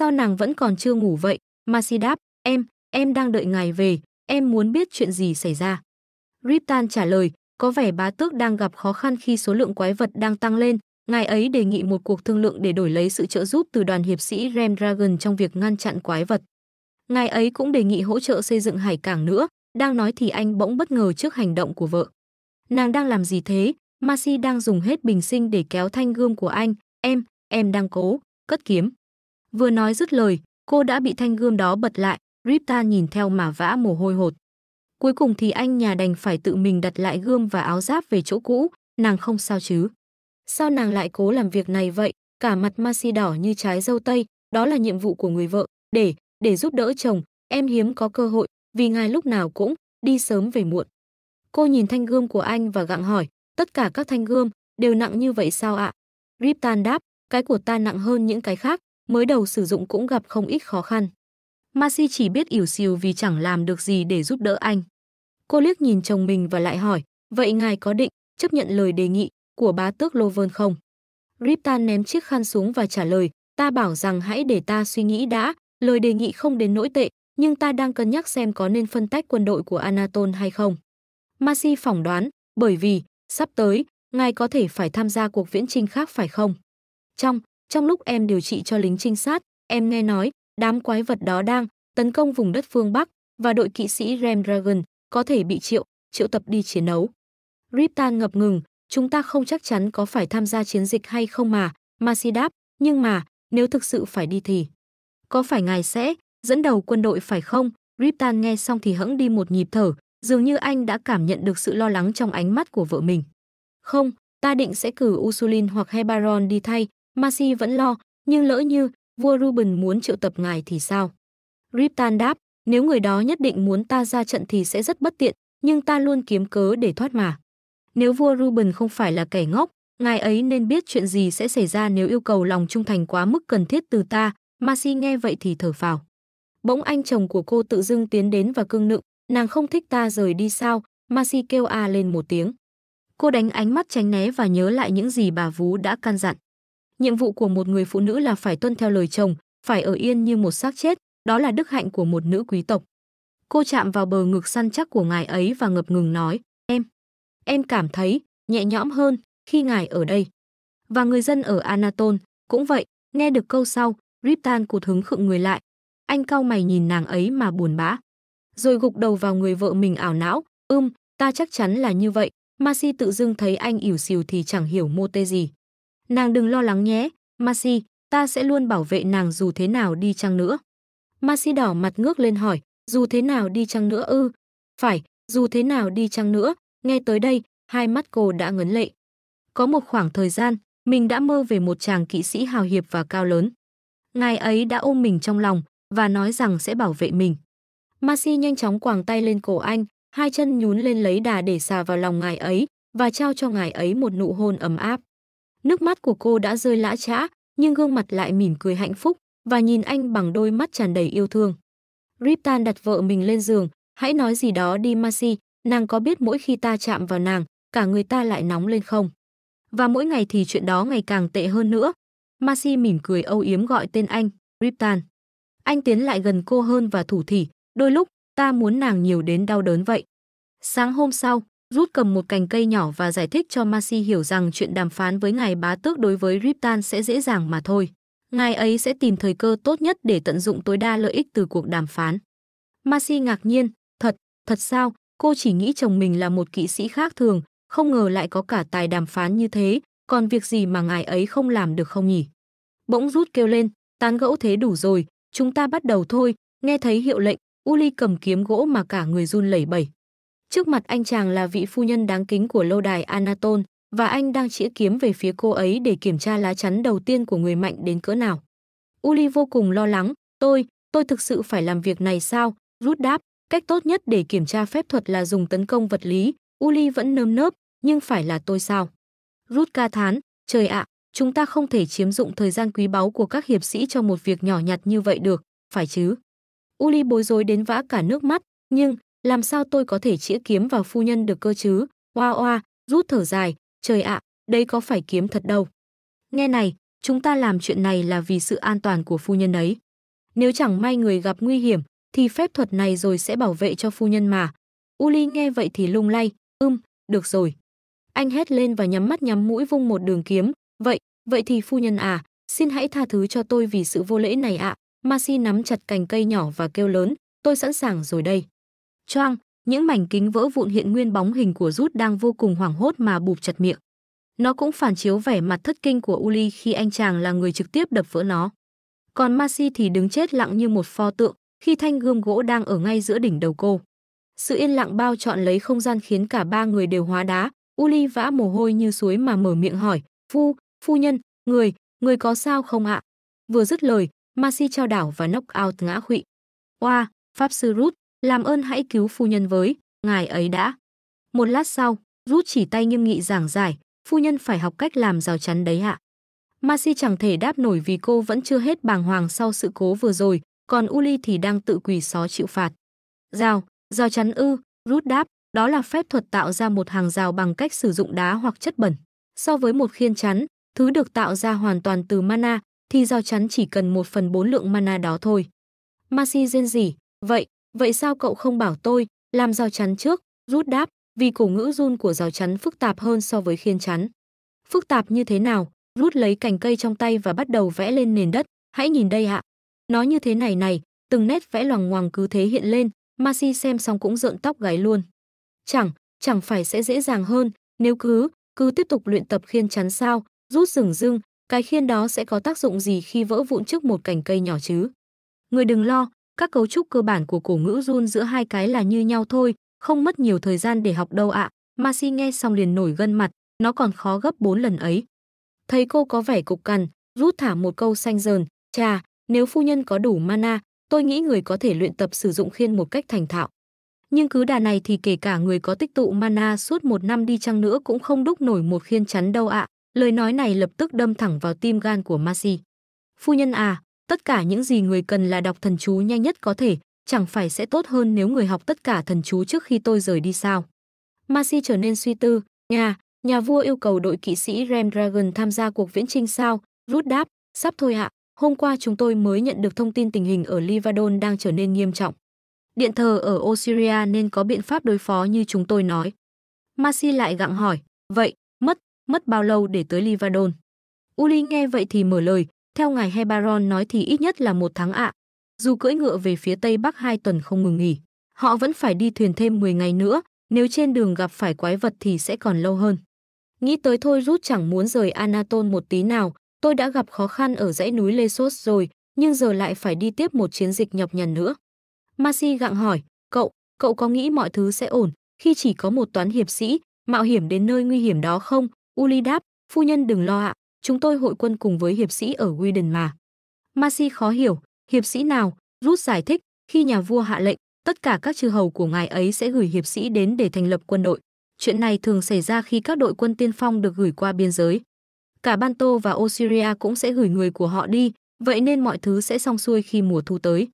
Sao nàng vẫn còn chưa ngủ vậy? Masi đáp, em, em đang đợi ngài về, em muốn biết chuyện gì xảy ra. Riptan trả lời, có vẻ bá tước đang gặp khó khăn khi số lượng quái vật đang tăng lên, ngài ấy đề nghị một cuộc thương lượng để đổi lấy sự trợ giúp từ đoàn hiệp sĩ Remdragon trong việc ngăn chặn quái vật. Ngài ấy cũng đề nghị hỗ trợ xây dựng hải cảng nữa, đang nói thì anh bỗng bất ngờ trước hành động của vợ. Nàng đang làm gì thế? Masi đang dùng hết bình sinh để kéo thanh gươm của anh, em, em đang cố, cất kiếm. Vừa nói dứt lời, cô đã bị thanh gươm đó bật lại, Ripta nhìn theo mà vã mồ hôi hột. Cuối cùng thì anh nhà đành phải tự mình đặt lại gươm và áo giáp về chỗ cũ, nàng không sao chứ. Sao nàng lại cố làm việc này vậy? Cả mặt Masi đỏ như trái dâu tây, đó là nhiệm vụ của người vợ, để, để giúp đỡ chồng, em hiếm có cơ hội, vì ngài lúc nào cũng, đi sớm về muộn. Cô nhìn thanh gươm của anh và gặng hỏi, tất cả các thanh gươm, đều nặng như vậy sao ạ? À? Riptan đáp, cái của ta nặng hơn những cái khác, mới đầu sử dụng cũng gặp không ít khó khăn. Masi chỉ biết ỉu xìu vì chẳng làm được gì để giúp đỡ anh. Cô liếc nhìn chồng mình và lại hỏi, vậy ngài có định chấp nhận lời đề nghị của bá tước Lovern không? Riptan ném chiếc khăn xuống và trả lời, ta bảo rằng hãy để ta suy nghĩ đã, lời đề nghị không đến nỗi tệ, nhưng ta đang cân nhắc xem có nên phân tách quân đội của Anatol hay không. Masi phỏng đoán, bởi vì, sắp tới, ngài có thể phải tham gia cuộc viễn trinh khác phải không? Trong trong lúc em điều trị cho lính trinh sát, em nghe nói đám quái vật đó đang tấn công vùng đất phương Bắc và đội kỵ sĩ Remdragon có thể bị triệu, triệu tập đi chiến đấu. Riptan ngập ngừng, chúng ta không chắc chắn có phải tham gia chiến dịch hay không mà, Masi đáp, nhưng mà, nếu thực sự phải đi thì. Có phải ngài sẽ dẫn đầu quân đội phải không? Riptan nghe xong thì hững đi một nhịp thở, dường như anh đã cảm nhận được sự lo lắng trong ánh mắt của vợ mình. Không, ta định sẽ cử Usulin hoặc Hebaron đi thay, Marcy vẫn lo, nhưng lỡ như vua Ruben muốn triệu tập ngài thì sao? Riptan đáp, nếu người đó nhất định muốn ta ra trận thì sẽ rất bất tiện, nhưng ta luôn kiếm cớ để thoát mà. Nếu vua Ruben không phải là kẻ ngốc, ngài ấy nên biết chuyện gì sẽ xảy ra nếu yêu cầu lòng trung thành quá mức cần thiết từ ta, Marcy nghe vậy thì thở phào. Bỗng anh chồng của cô tự dưng tiến đến và cương nựng, nàng không thích ta rời đi sao, Marcy kêu a à lên một tiếng. Cô đánh ánh mắt tránh né và nhớ lại những gì bà Vú đã căn dặn nhiệm vụ của một người phụ nữ là phải tuân theo lời chồng, phải ở yên như một xác chết, đó là đức hạnh của một nữ quý tộc. Cô chạm vào bờ ngực săn chắc của ngài ấy và ngập ngừng nói, em, em cảm thấy nhẹ nhõm hơn khi ngài ở đây. Và người dân ở Anatol cũng vậy, nghe được câu sau, Riptan cụt hứng khựng người lại. Anh cau mày nhìn nàng ấy mà buồn bã. Rồi gục đầu vào người vợ mình ảo não, ưm, ta chắc chắn là như vậy. Masi tự dưng thấy anh ỉu xìu thì chẳng hiểu mô tê gì. Nàng đừng lo lắng nhé, Masi, ta sẽ luôn bảo vệ nàng dù thế nào đi chăng nữa. Masi đỏ mặt ngước lên hỏi, dù thế nào đi chăng nữa ư? phải, dù thế nào đi chăng nữa, nghe tới đây, hai mắt cô đã ngấn lệ. Có một khoảng thời gian, mình đã mơ về một chàng kỵ sĩ hào hiệp và cao lớn. Ngài ấy đã ôm mình trong lòng và nói rằng sẽ bảo vệ mình. Masi nhanh chóng quàng tay lên cổ anh, hai chân nhún lên lấy đà để xà vào lòng ngài ấy và trao cho ngài ấy một nụ hôn ấm áp. Nước mắt của cô đã rơi lã chã, nhưng gương mặt lại mỉm cười hạnh phúc và nhìn anh bằng đôi mắt tràn đầy yêu thương. Riptan đặt vợ mình lên giường, hãy nói gì đó đi Masi, nàng có biết mỗi khi ta chạm vào nàng, cả người ta lại nóng lên không? Và mỗi ngày thì chuyện đó ngày càng tệ hơn nữa. Masi mỉm cười âu yếm gọi tên anh, Riptan. Anh tiến lại gần cô hơn và thủ thỉ, đôi lúc ta muốn nàng nhiều đến đau đớn vậy. Sáng hôm sau, Rút cầm một cành cây nhỏ và giải thích cho Masi hiểu rằng chuyện đàm phán với ngài bá tước đối với Riptan sẽ dễ dàng mà thôi. Ngài ấy sẽ tìm thời cơ tốt nhất để tận dụng tối đa lợi ích từ cuộc đàm phán. Masi ngạc nhiên, thật, thật sao, cô chỉ nghĩ chồng mình là một kỵ sĩ khác thường, không ngờ lại có cả tài đàm phán như thế, còn việc gì mà ngài ấy không làm được không nhỉ? Bỗng rút kêu lên, tán gẫu thế đủ rồi, chúng ta bắt đầu thôi, nghe thấy hiệu lệnh, Uli cầm kiếm gỗ mà cả người run lẩy bẩy. Trước mặt anh chàng là vị phu nhân đáng kính của lâu đài Anatol và anh đang chĩa kiếm về phía cô ấy để kiểm tra lá chắn đầu tiên của người mạnh đến cỡ nào. Uli vô cùng lo lắng, tôi, tôi thực sự phải làm việc này sao? Rút đáp, cách tốt nhất để kiểm tra phép thuật là dùng tấn công vật lý, Uli vẫn nơm nớp, nhưng phải là tôi sao? Rút ca thán, trời ạ, chúng ta không thể chiếm dụng thời gian quý báu của các hiệp sĩ cho một việc nhỏ nhặt như vậy được, phải chứ? Uli bối rối đến vã cả nước mắt, nhưng làm sao tôi có thể chĩa kiếm vào phu nhân được cơ chứ? Oa oa, rút thở dài, trời ạ, đây có phải kiếm thật đâu. Nghe này, chúng ta làm chuyện này là vì sự an toàn của phu nhân ấy. Nếu chẳng may người gặp nguy hiểm, thì phép thuật này rồi sẽ bảo vệ cho phu nhân mà. Uli nghe vậy thì lung lay, ưm, được rồi. Anh hét lên và nhắm mắt nhắm mũi vung một đường kiếm. Vậy, vậy thì phu nhân à, xin hãy tha thứ cho tôi vì sự vô lễ này ạ. Masi nắm chặt cành cây nhỏ và kêu lớn, tôi sẵn sàng rồi đây. Choang, những mảnh kính vỡ vụn hiện nguyên bóng hình của rút đang vô cùng hoảng hốt mà bụp chặt miệng. Nó cũng phản chiếu vẻ mặt thất kinh của Uli khi anh chàng là người trực tiếp đập vỡ nó. Còn Masi thì đứng chết lặng như một pho tượng khi thanh gươm gỗ đang ở ngay giữa đỉnh đầu cô. Sự yên lặng bao trọn lấy không gian khiến cả ba người đều hóa đá. Uli vã mồ hôi như suối mà mở miệng hỏi, phu, phu nhân, người, người có sao không ạ? Vừa dứt lời, Masi trao đảo và knock out ngã khụy. Oa, wow, Pháp Sư Rút, làm ơn hãy cứu phu nhân với, ngài ấy đã. Một lát sau, rút chỉ tay nghiêm nghị giảng giải, phu nhân phải học cách làm rào chắn đấy ạ. Masi chẳng thể đáp nổi vì cô vẫn chưa hết bàng hoàng sau sự cố vừa rồi, còn Uli thì đang tự quỳ xó chịu phạt. Rào, rào chắn ư, rút đáp, đó là phép thuật tạo ra một hàng rào bằng cách sử dụng đá hoặc chất bẩn. So với một khiên chắn, thứ được tạo ra hoàn toàn từ mana, thì rào chắn chỉ cần một phần bốn lượng mana đó thôi. Masi rên rỉ, vậy, Vậy sao cậu không bảo tôi, làm rào chắn trước, rút đáp, vì cổ ngữ run của rào chắn phức tạp hơn so với khiên chắn. Phức tạp như thế nào? Rút lấy cành cây trong tay và bắt đầu vẽ lên nền đất, hãy nhìn đây ạ. Nó như thế này này, từng nét vẽ loằng ngoằng cứ thế hiện lên, Masi xem xong cũng rợn tóc gáy luôn. Chẳng, chẳng phải sẽ dễ dàng hơn, nếu cứ, cứ tiếp tục luyện tập khiên chắn sao, rút rừng rưng, cái khiên đó sẽ có tác dụng gì khi vỡ vụn trước một cành cây nhỏ chứ? Người đừng lo, các cấu trúc cơ bản của cổ ngữ run giữa hai cái là như nhau thôi, không mất nhiều thời gian để học đâu ạ. À. Masi nghe xong liền nổi gân mặt, nó còn khó gấp bốn lần ấy. Thấy cô có vẻ cục cằn, rút thả một câu xanh dờn, cha nếu phu nhân có đủ mana, tôi nghĩ người có thể luyện tập sử dụng khiên một cách thành thạo. Nhưng cứ đà này thì kể cả người có tích tụ mana suốt một năm đi chăng nữa cũng không đúc nổi một khiên chắn đâu ạ. Lời nói này lập tức đâm thẳng vào tim gan của Masi. Phu nhân à, tất cả những gì người cần là đọc thần chú nhanh nhất có thể, chẳng phải sẽ tốt hơn nếu người học tất cả thần chú trước khi tôi rời đi sao? Masi trở nên suy tư, nhà, nhà vua yêu cầu đội kỵ sĩ Remdragon tham gia cuộc viễn trinh sao, rút đáp, sắp thôi ạ, hôm qua chúng tôi mới nhận được thông tin tình hình ở Livadon đang trở nên nghiêm trọng. Điện thờ ở Osiria nên có biện pháp đối phó như chúng tôi nói. Masi lại gặng hỏi, vậy, mất, mất bao lâu để tới Livadon? Uli nghe vậy thì mở lời, theo ngài Hebaron nói thì ít nhất là một tháng ạ. Dù cưỡi ngựa về phía Tây Bắc hai tuần không ngừng nghỉ, họ vẫn phải đi thuyền thêm 10 ngày nữa, nếu trên đường gặp phải quái vật thì sẽ còn lâu hơn. Nghĩ tới thôi rút chẳng muốn rời Anatol một tí nào, tôi đã gặp khó khăn ở dãy núi Lesos rồi, nhưng giờ lại phải đi tiếp một chiến dịch nhọc nhằn nữa. Masi gặng hỏi, cậu, cậu có nghĩ mọi thứ sẽ ổn khi chỉ có một toán hiệp sĩ, mạo hiểm đến nơi nguy hiểm đó không? Uli đáp, phu nhân đừng lo ạ, chúng tôi hội quân cùng với hiệp sĩ ở Widen mà. Masi khó hiểu, hiệp sĩ nào, rút giải thích, khi nhà vua hạ lệnh, tất cả các chư hầu của ngài ấy sẽ gửi hiệp sĩ đến để thành lập quân đội. Chuyện này thường xảy ra khi các đội quân tiên phong được gửi qua biên giới. Cả Banto và Osiria cũng sẽ gửi người của họ đi, vậy nên mọi thứ sẽ xong xuôi khi mùa thu tới.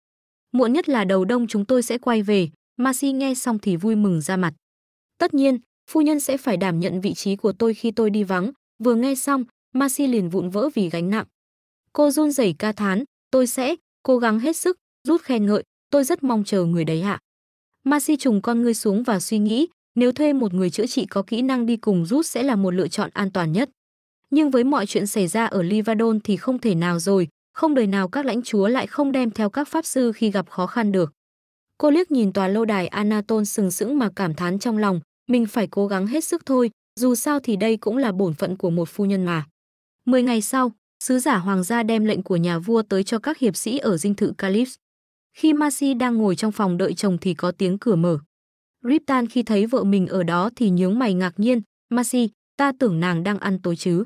Muộn nhất là đầu đông chúng tôi sẽ quay về, Masi nghe xong thì vui mừng ra mặt. Tất nhiên, phu nhân sẽ phải đảm nhận vị trí của tôi khi tôi đi vắng, vừa nghe xong, Marcy liền vụn vỡ vì gánh nặng. Cô run rẩy ca thán, tôi sẽ cố gắng hết sức, rút khen ngợi, tôi rất mong chờ người đấy ạ. Marcy trùng con ngươi xuống và suy nghĩ, nếu thuê một người chữa trị có kỹ năng đi cùng rút sẽ là một lựa chọn an toàn nhất. Nhưng với mọi chuyện xảy ra ở Livadon thì không thể nào rồi, không đời nào các lãnh chúa lại không đem theo các pháp sư khi gặp khó khăn được. Cô liếc nhìn tòa lâu đài Anaton sừng sững mà cảm thán trong lòng, mình phải cố gắng hết sức thôi, dù sao thì đây cũng là bổn phận của một phu nhân mà. Mười ngày sau, sứ giả hoàng gia đem lệnh của nhà vua tới cho các hiệp sĩ ở dinh thự Calips. Khi Masi đang ngồi trong phòng đợi chồng thì có tiếng cửa mở. Riptan khi thấy vợ mình ở đó thì nhướng mày ngạc nhiên, Masi, ta tưởng nàng đang ăn tối chứ.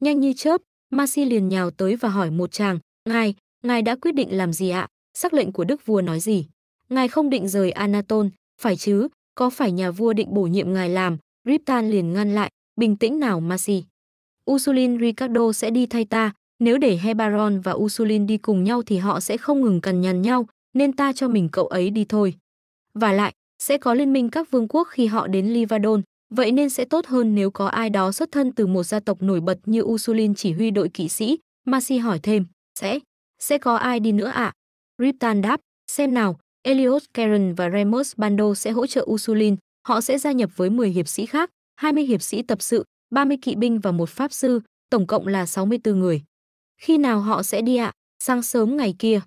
Nhanh như chớp, Masi liền nhào tới và hỏi một chàng, ngài, ngài đã quyết định làm gì ạ, sắc lệnh của đức vua nói gì? Ngài không định rời Anaton, phải chứ, có phải nhà vua định bổ nhiệm ngài làm? Riptan liền ngăn lại, bình tĩnh nào Masi. Ursulin Ricardo sẽ đi thay ta, nếu để Hebaron và Ursulin đi cùng nhau thì họ sẽ không ngừng cằn nhằn nhau, nên ta cho mình cậu ấy đi thôi. Và lại, sẽ có liên minh các vương quốc khi họ đến Livadon, vậy nên sẽ tốt hơn nếu có ai đó xuất thân từ một gia tộc nổi bật như Ursulin chỉ huy đội kỵ sĩ. Masi hỏi thêm, sẽ, sẽ có ai đi nữa ạ? À? Riptan đáp, xem nào, Elios Karen và Remus Bando sẽ hỗ trợ Ursulin, họ sẽ gia nhập với 10 hiệp sĩ khác, 20 hiệp sĩ tập sự, 30 kỵ binh và một pháp sư, tổng cộng là 64 người. Khi nào họ sẽ đi ạ? À? Sáng sớm ngày kia.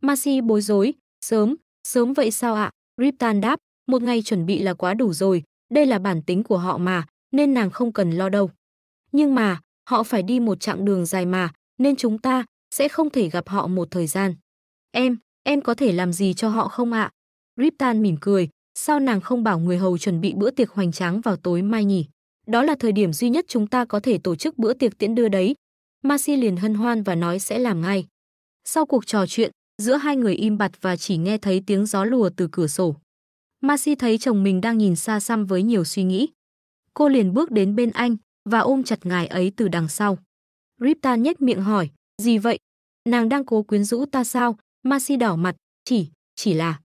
Masi bối rối, sớm, sớm vậy sao ạ? Riptan đáp, một ngày chuẩn bị là quá đủ rồi, đây là bản tính của họ mà, nên nàng không cần lo đâu. Nhưng mà, họ phải đi một chặng đường dài mà, nên chúng ta sẽ không thể gặp họ một thời gian. Em, em có thể làm gì cho họ không ạ? Riptan mỉm cười, sao nàng không bảo người hầu chuẩn bị bữa tiệc hoành tráng vào tối mai nhỉ? Đó là thời điểm duy nhất chúng ta có thể tổ chức bữa tiệc tiễn đưa đấy. Masi liền hân hoan và nói sẽ làm ngay. Sau cuộc trò chuyện, giữa hai người im bặt và chỉ nghe thấy tiếng gió lùa từ cửa sổ. Masi thấy chồng mình đang nhìn xa xăm với nhiều suy nghĩ. Cô liền bước đến bên anh và ôm chặt ngài ấy từ đằng sau. Ripta nhếch miệng hỏi, gì vậy? Nàng đang cố quyến rũ ta sao? Masi đỏ mặt, chỉ, chỉ là.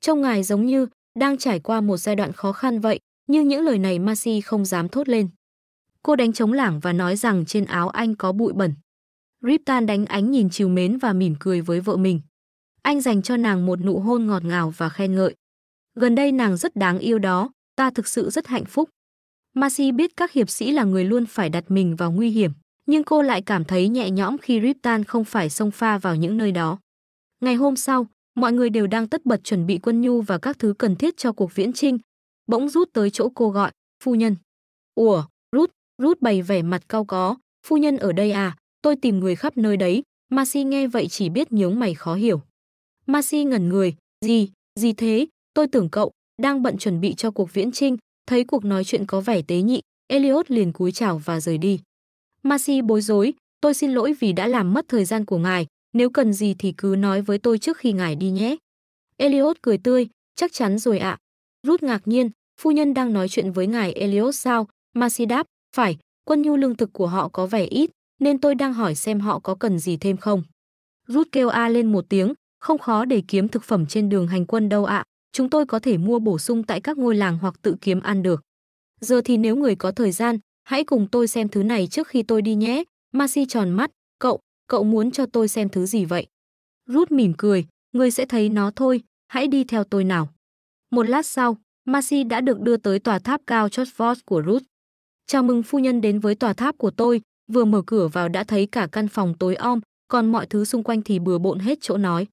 Trông ngài giống như đang trải qua một giai đoạn khó khăn vậy, nhưng những lời này Marcy không dám thốt lên. Cô đánh trống lảng và nói rằng trên áo anh có bụi bẩn. Riptan đánh ánh nhìn chiều mến và mỉm cười với vợ mình. Anh dành cho nàng một nụ hôn ngọt ngào và khen ngợi. Gần đây nàng rất đáng yêu đó, ta thực sự rất hạnh phúc. Marcy biết các hiệp sĩ là người luôn phải đặt mình vào nguy hiểm, nhưng cô lại cảm thấy nhẹ nhõm khi Riptan không phải xông pha vào những nơi đó. Ngày hôm sau, mọi người đều đang tất bật chuẩn bị quân nhu và các thứ cần thiết cho cuộc viễn trinh, bỗng rút tới chỗ cô gọi, phu nhân. Ủa, rút, rút bày vẻ mặt cao có, phu nhân ở đây à, tôi tìm người khắp nơi đấy, Masi nghe vậy chỉ biết nhướng mày khó hiểu. Masi ngẩn người, gì, gì thế, tôi tưởng cậu, đang bận chuẩn bị cho cuộc viễn trinh, thấy cuộc nói chuyện có vẻ tế nhị, Elliot liền cúi chào và rời đi. Masi bối rối, tôi xin lỗi vì đã làm mất thời gian của ngài, nếu cần gì thì cứ nói với tôi trước khi ngài đi nhé. Elliot cười tươi, chắc chắn rồi ạ, Rút ngạc nhiên, phu nhân đang nói chuyện với ngài Elios sao? Marcy đáp, phải, quân nhu lương thực của họ có vẻ ít, nên tôi đang hỏi xem họ có cần gì thêm không. Rút kêu a lên một tiếng, không khó để kiếm thực phẩm trên đường hành quân đâu ạ, chúng tôi có thể mua bổ sung tại các ngôi làng hoặc tự kiếm ăn được. Giờ thì nếu người có thời gian, hãy cùng tôi xem thứ này trước khi tôi đi nhé. Masi tròn mắt, cậu, cậu muốn cho tôi xem thứ gì vậy? Rút mỉm cười, người sẽ thấy nó thôi, hãy đi theo tôi nào. Một lát sau, Marcy đã được đưa tới tòa tháp cao Chosford của Ruth. Chào mừng phu nhân đến với tòa tháp của tôi, vừa mở cửa vào đã thấy cả căn phòng tối om, còn mọi thứ xung quanh thì bừa bộn hết chỗ nói.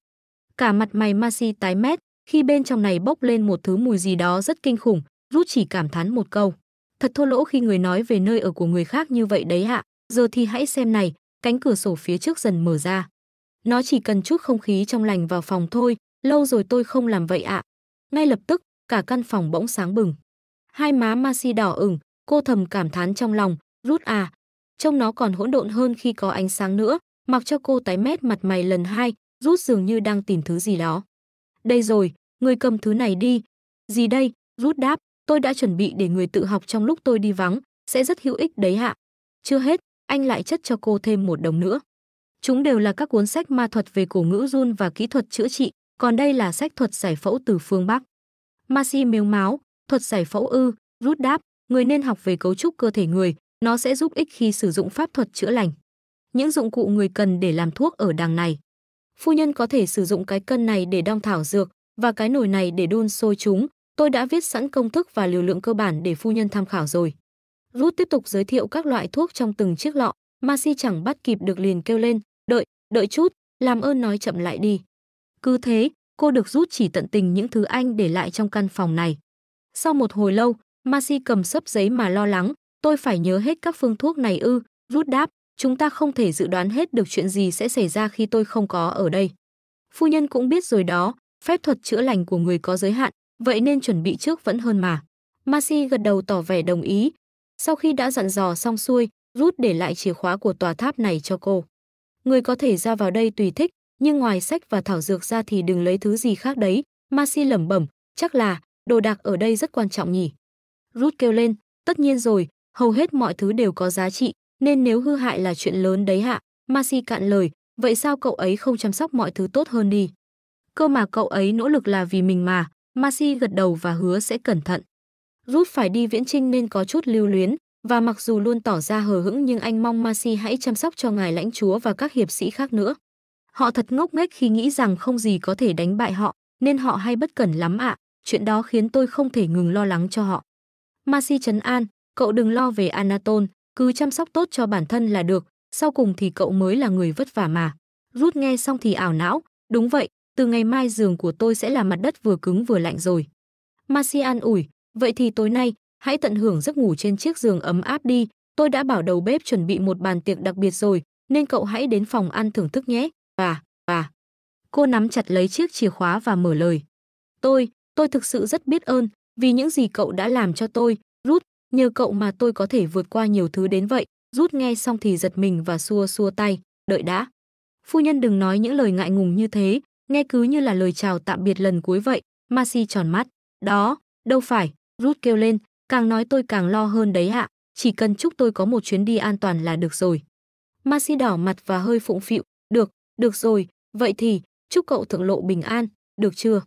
Cả mặt mày Marcy tái mét, khi bên trong này bốc lên một thứ mùi gì đó rất kinh khủng, Ruth chỉ cảm thán một câu. Thật thô lỗ khi người nói về nơi ở của người khác như vậy đấy ạ. giờ thì hãy xem này, cánh cửa sổ phía trước dần mở ra. Nó chỉ cần chút không khí trong lành vào phòng thôi, lâu rồi tôi không làm vậy ạ, ngay lập tức, cả căn phòng bỗng sáng bừng. Hai má Masi đỏ ửng, cô thầm cảm thán trong lòng, rút à. Trông nó còn hỗn độn hơn khi có ánh sáng nữa, mặc cho cô tái mét mặt mày lần hai, rút dường như đang tìm thứ gì đó. Đây rồi, người cầm thứ này đi. Gì đây? Rút đáp, tôi đã chuẩn bị để người tự học trong lúc tôi đi vắng, sẽ rất hữu ích đấy hạ. Chưa hết, anh lại chất cho cô thêm một đồng nữa. Chúng đều là các cuốn sách ma thuật về cổ ngữ run và kỹ thuật chữa trị, còn đây là sách thuật giải phẫu từ phương Bắc. Masi miếu máu, thuật giải phẫu ư, rút đáp, người nên học về cấu trúc cơ thể người, nó sẽ giúp ích khi sử dụng pháp thuật chữa lành. Những dụng cụ người cần để làm thuốc ở đằng này. Phu nhân có thể sử dụng cái cân này để đong thảo dược và cái nồi này để đun sôi chúng. Tôi đã viết sẵn công thức và liều lượng cơ bản để phu nhân tham khảo rồi. rút tiếp tục giới thiệu các loại thuốc trong từng chiếc lọ. Masi chẳng bắt kịp được liền kêu lên, đợi, đợi chút, làm ơn nói chậm lại đi. Cứ thế, cô được rút chỉ tận tình những thứ anh để lại trong căn phòng này. Sau một hồi lâu, Masi cầm sấp giấy mà lo lắng, tôi phải nhớ hết các phương thuốc này ư, rút đáp, chúng ta không thể dự đoán hết được chuyện gì sẽ xảy ra khi tôi không có ở đây. Phu nhân cũng biết rồi đó, phép thuật chữa lành của người có giới hạn, vậy nên chuẩn bị trước vẫn hơn mà. Masi gật đầu tỏ vẻ đồng ý. Sau khi đã dặn dò xong xuôi, rút để lại chìa khóa của tòa tháp này cho cô. Người có thể ra vào đây tùy thích, nhưng ngoài sách và thảo dược ra thì đừng lấy thứ gì khác đấy, Masi lẩm bẩm, chắc là đồ đạc ở đây rất quan trọng nhỉ. Rút kêu lên, tất nhiên rồi, hầu hết mọi thứ đều có giá trị, nên nếu hư hại là chuyện lớn đấy hạ, Masi cạn lời, vậy sao cậu ấy không chăm sóc mọi thứ tốt hơn đi? Cơ mà cậu ấy nỗ lực là vì mình mà, Masi gật đầu và hứa sẽ cẩn thận. Rút phải đi viễn trinh nên có chút lưu luyến, và mặc dù luôn tỏ ra hờ hững nhưng anh mong Masi hãy chăm sóc cho ngài lãnh chúa và các hiệp sĩ khác nữa. Họ thật ngốc nghếch khi nghĩ rằng không gì có thể đánh bại họ, nên họ hay bất cẩn lắm ạ. Chuyện đó khiến tôi không thể ngừng lo lắng cho họ. Masi trấn an, cậu đừng lo về Anaton, cứ chăm sóc tốt cho bản thân là được, sau cùng thì cậu mới là người vất vả mà. Rút nghe xong thì ảo não, đúng vậy, từ ngày mai giường của tôi sẽ là mặt đất vừa cứng vừa lạnh rồi. Masi an ủi, vậy thì tối nay, hãy tận hưởng giấc ngủ trên chiếc giường ấm áp đi, tôi đã bảo đầu bếp chuẩn bị một bàn tiệc đặc biệt rồi, nên cậu hãy đến phòng ăn thưởng thức nhé. À, à. Cô nắm chặt lấy chiếc chìa khóa và mở lời. Tôi, tôi thực sự rất biết ơn vì những gì cậu đã làm cho tôi, Rút, nhờ cậu mà tôi có thể vượt qua nhiều thứ đến vậy. Rút nghe xong thì giật mình và xua xua tay, đợi đã. Phu nhân đừng nói những lời ngại ngùng như thế, nghe cứ như là lời chào tạm biệt lần cuối vậy. Masi tròn mắt. Đó, đâu phải, Rút kêu lên, càng nói tôi càng lo hơn đấy ạ, chỉ cần chúc tôi có một chuyến đi an toàn là được rồi. Masi đỏ mặt và hơi phụng phịu, được, được rồi, vậy thì, chúc cậu thượng lộ bình an, được chưa?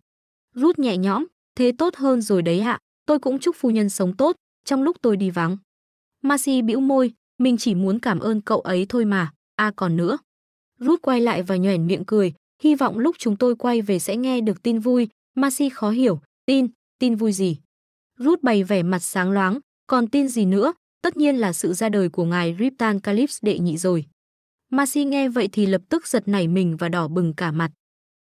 Rút nhẹ nhõm, thế tốt hơn rồi đấy hạ, tôi cũng chúc phu nhân sống tốt, trong lúc tôi đi vắng. Masi bĩu môi, mình chỉ muốn cảm ơn cậu ấy thôi mà, à còn nữa. Rút quay lại và nhoẻn miệng cười, hy vọng lúc chúng tôi quay về sẽ nghe được tin vui, Masi khó hiểu, tin, tin vui gì. Rút bày vẻ mặt sáng loáng, còn tin gì nữa, tất nhiên là sự ra đời của ngài Riptan Calips đệ nhị rồi. Masi nghe vậy thì lập tức giật nảy mình và đỏ bừng cả mặt.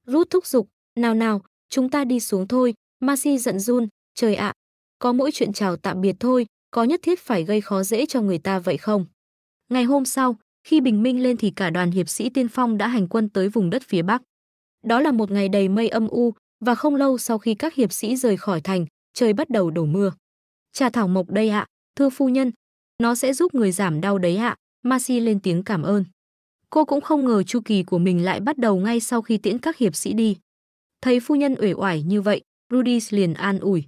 Rút thúc giục, nào nào, chúng ta đi xuống thôi. Masi giận run, trời ạ, có mỗi chuyện chào tạm biệt thôi, có nhất thiết phải gây khó dễ cho người ta vậy không? Ngày hôm sau, khi bình minh lên thì cả đoàn hiệp sĩ tiên phong đã hành quân tới vùng đất phía Bắc. Đó là một ngày đầy mây âm u và không lâu sau khi các hiệp sĩ rời khỏi thành, trời bắt đầu đổ mưa. Trà thảo mộc đây ạ, thưa phu nhân, nó sẽ giúp người giảm đau đấy ạ, Masi lên tiếng cảm ơn. Cô cũng không ngờ chu kỳ của mình lại bắt đầu ngay sau khi tiễn các hiệp sĩ đi. Thấy phu nhân uể oải như vậy, Rudis liền an ủi.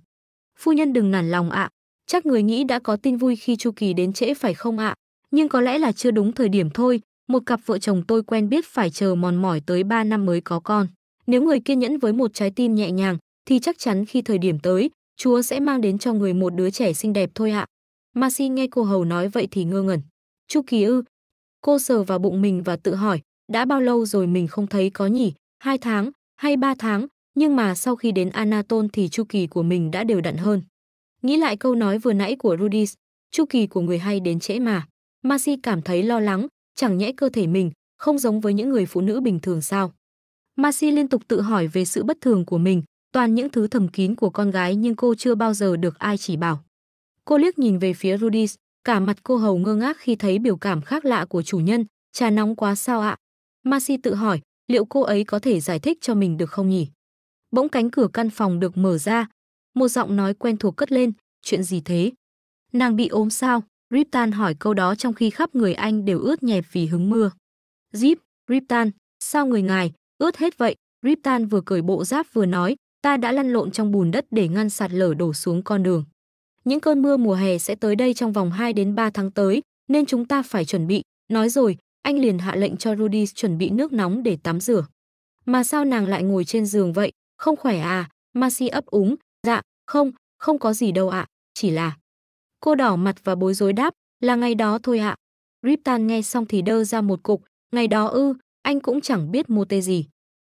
Phu nhân đừng nản lòng ạ, chắc người nghĩ đã có tin vui khi chu kỳ đến trễ phải không ạ, nhưng có lẽ là chưa đúng thời điểm thôi, một cặp vợ chồng tôi quen biết phải chờ mòn mỏi tới 3 năm mới có con. Nếu người kiên nhẫn với một trái tim nhẹ nhàng, thì chắc chắn khi thời điểm tới, Chúa sẽ mang đến cho người một đứa trẻ xinh đẹp thôi ạ. À. Masi nghe cô hầu nói vậy thì ngơ ngẩn. Chu Kỳ ư, Cô sờ vào bụng mình và tự hỏi, đã bao lâu rồi mình không thấy có nhỉ? Hai tháng, hay ba tháng, nhưng mà sau khi đến Anatol thì chu kỳ của mình đã đều đặn hơn. Nghĩ lại câu nói vừa nãy của Rudis, chu kỳ của người hay đến trễ mà. Masi cảm thấy lo lắng, chẳng nhẽ cơ thể mình không giống với những người phụ nữ bình thường sao. Masi liên tục tự hỏi về sự bất thường của mình, toàn những thứ thầm kín của con gái nhưng cô chưa bao giờ được ai chỉ bảo. Cô liếc nhìn về phía Rudis, Cả mặt cô hầu ngơ ngác khi thấy biểu cảm khác lạ của chủ nhân, trà nóng quá sao ạ? Masi tự hỏi, liệu cô ấy có thể giải thích cho mình được không nhỉ? Bỗng cánh cửa căn phòng được mở ra, một giọng nói quen thuộc cất lên, chuyện gì thế? Nàng bị ốm sao? Riptan hỏi câu đó trong khi khắp người anh đều ướt nhẹp vì hứng mưa. Zip, Riptan, sao người ngài, ướt hết vậy? Riptan vừa cởi bộ giáp vừa nói, ta đã lăn lộn trong bùn đất để ngăn sạt lở đổ xuống con đường những cơn mưa mùa hè sẽ tới đây trong vòng 2 đến 3 tháng tới, nên chúng ta phải chuẩn bị, nói rồi, anh liền hạ lệnh cho Rudy chuẩn bị nước nóng để tắm rửa. Mà sao nàng lại ngồi trên giường vậy, không khỏe à, Marcy ấp úng, dạ, không, không có gì đâu ạ, chỉ là... Cô đỏ mặt và bối rối đáp, là ngày đó thôi ạ. À. Riptan nghe xong thì đơ ra một cục, ngày đó ư, anh cũng chẳng biết mô tê gì.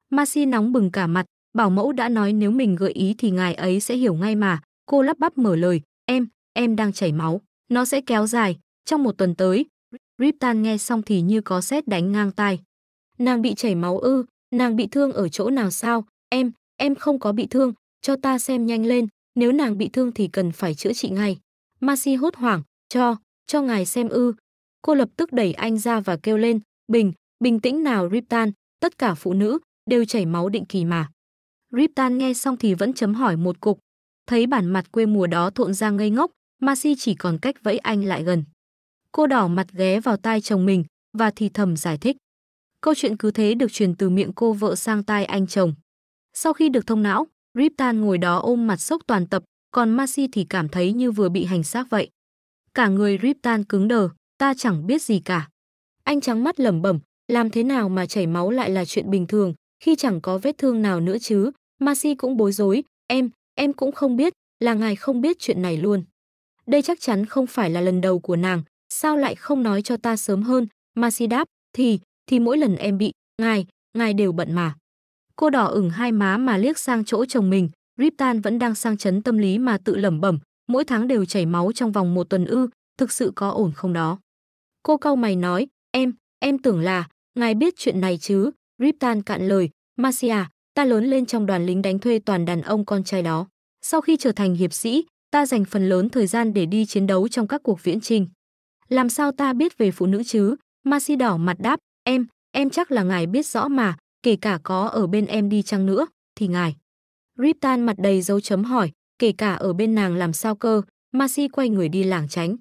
Marcy nóng bừng cả mặt, bảo mẫu đã nói nếu mình gợi ý thì ngài ấy sẽ hiểu ngay mà, cô lắp bắp mở lời, Em, em đang chảy máu, nó sẽ kéo dài, trong một tuần tới. Riptan nghe xong thì như có sét đánh ngang tai. Nàng bị chảy máu ư, nàng bị thương ở chỗ nào sao? Em, em không có bị thương, cho ta xem nhanh lên, nếu nàng bị thương thì cần phải chữa trị ngay. Masi hốt hoảng, cho, cho ngài xem ư. Cô lập tức đẩy anh ra và kêu lên, bình, bình tĩnh nào Riptan, tất cả phụ nữ đều chảy máu định kỳ mà. Riptan nghe xong thì vẫn chấm hỏi một cục, thấy bản mặt quê mùa đó thộn ra ngây ngốc, Masi chỉ còn cách vẫy anh lại gần. Cô đỏ mặt ghé vào tai chồng mình và thì thầm giải thích. Câu chuyện cứ thế được truyền từ miệng cô vợ sang tai anh chồng. Sau khi được thông não, Riptan ngồi đó ôm mặt sốc toàn tập, còn Masi thì cảm thấy như vừa bị hành xác vậy. Cả người Riptan cứng đờ, ta chẳng biết gì cả. Anh trắng mắt lẩm bẩm, làm thế nào mà chảy máu lại là chuyện bình thường, khi chẳng có vết thương nào nữa chứ. Masi cũng bối rối, em, Em cũng không biết, là ngài không biết chuyện này luôn. Đây chắc chắn không phải là lần đầu của nàng, sao lại không nói cho ta sớm hơn, Masi đáp, thì, thì mỗi lần em bị, ngài, ngài đều bận mà. Cô đỏ ửng hai má mà liếc sang chỗ chồng mình, Riptan vẫn đang sang chấn tâm lý mà tự lẩm bẩm, mỗi tháng đều chảy máu trong vòng một tuần ư, thực sự có ổn không đó. Cô cau mày nói, em, em tưởng là, ngài biết chuyện này chứ, Riptan cạn lời, Masia ta lớn lên trong đoàn lính đánh thuê toàn đàn ông con trai đó. Sau khi trở thành hiệp sĩ, ta dành phần lớn thời gian để đi chiến đấu trong các cuộc viễn trình. Làm sao ta biết về phụ nữ chứ? Masi đỏ mặt đáp, em, em chắc là ngài biết rõ mà, kể cả có ở bên em đi chăng nữa, thì ngài. Riptan mặt đầy dấu chấm hỏi, kể cả ở bên nàng làm sao cơ, Masi quay người đi lảng tránh.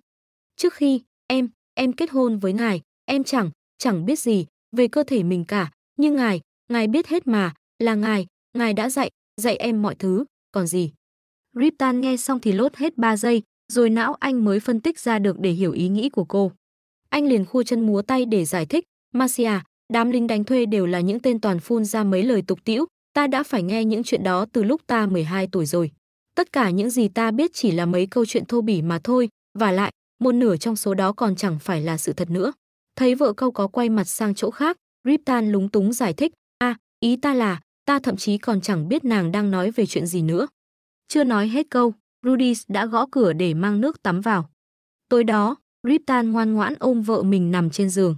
Trước khi, em, em kết hôn với ngài, em chẳng, chẳng biết gì về cơ thể mình cả, nhưng ngài, ngài biết hết mà, là ngài, ngài đã dạy, dạy em mọi thứ, còn gì? Riptan nghe xong thì lốt hết 3 giây, rồi não anh mới phân tích ra được để hiểu ý nghĩ của cô. Anh liền khua chân múa tay để giải thích, Marcia, đám lính đánh thuê đều là những tên toàn phun ra mấy lời tục tĩu, ta đã phải nghe những chuyện đó từ lúc ta 12 tuổi rồi. Tất cả những gì ta biết chỉ là mấy câu chuyện thô bỉ mà thôi, và lại, một nửa trong số đó còn chẳng phải là sự thật nữa. Thấy vợ câu có quay mặt sang chỗ khác, Riptan lúng túng giải thích, Ý ta là, ta thậm chí còn chẳng biết nàng đang nói về chuyện gì nữa. Chưa nói hết câu, Rudis đã gõ cửa để mang nước tắm vào. Tối đó, Riptan ngoan ngoãn ôm vợ mình nằm trên giường.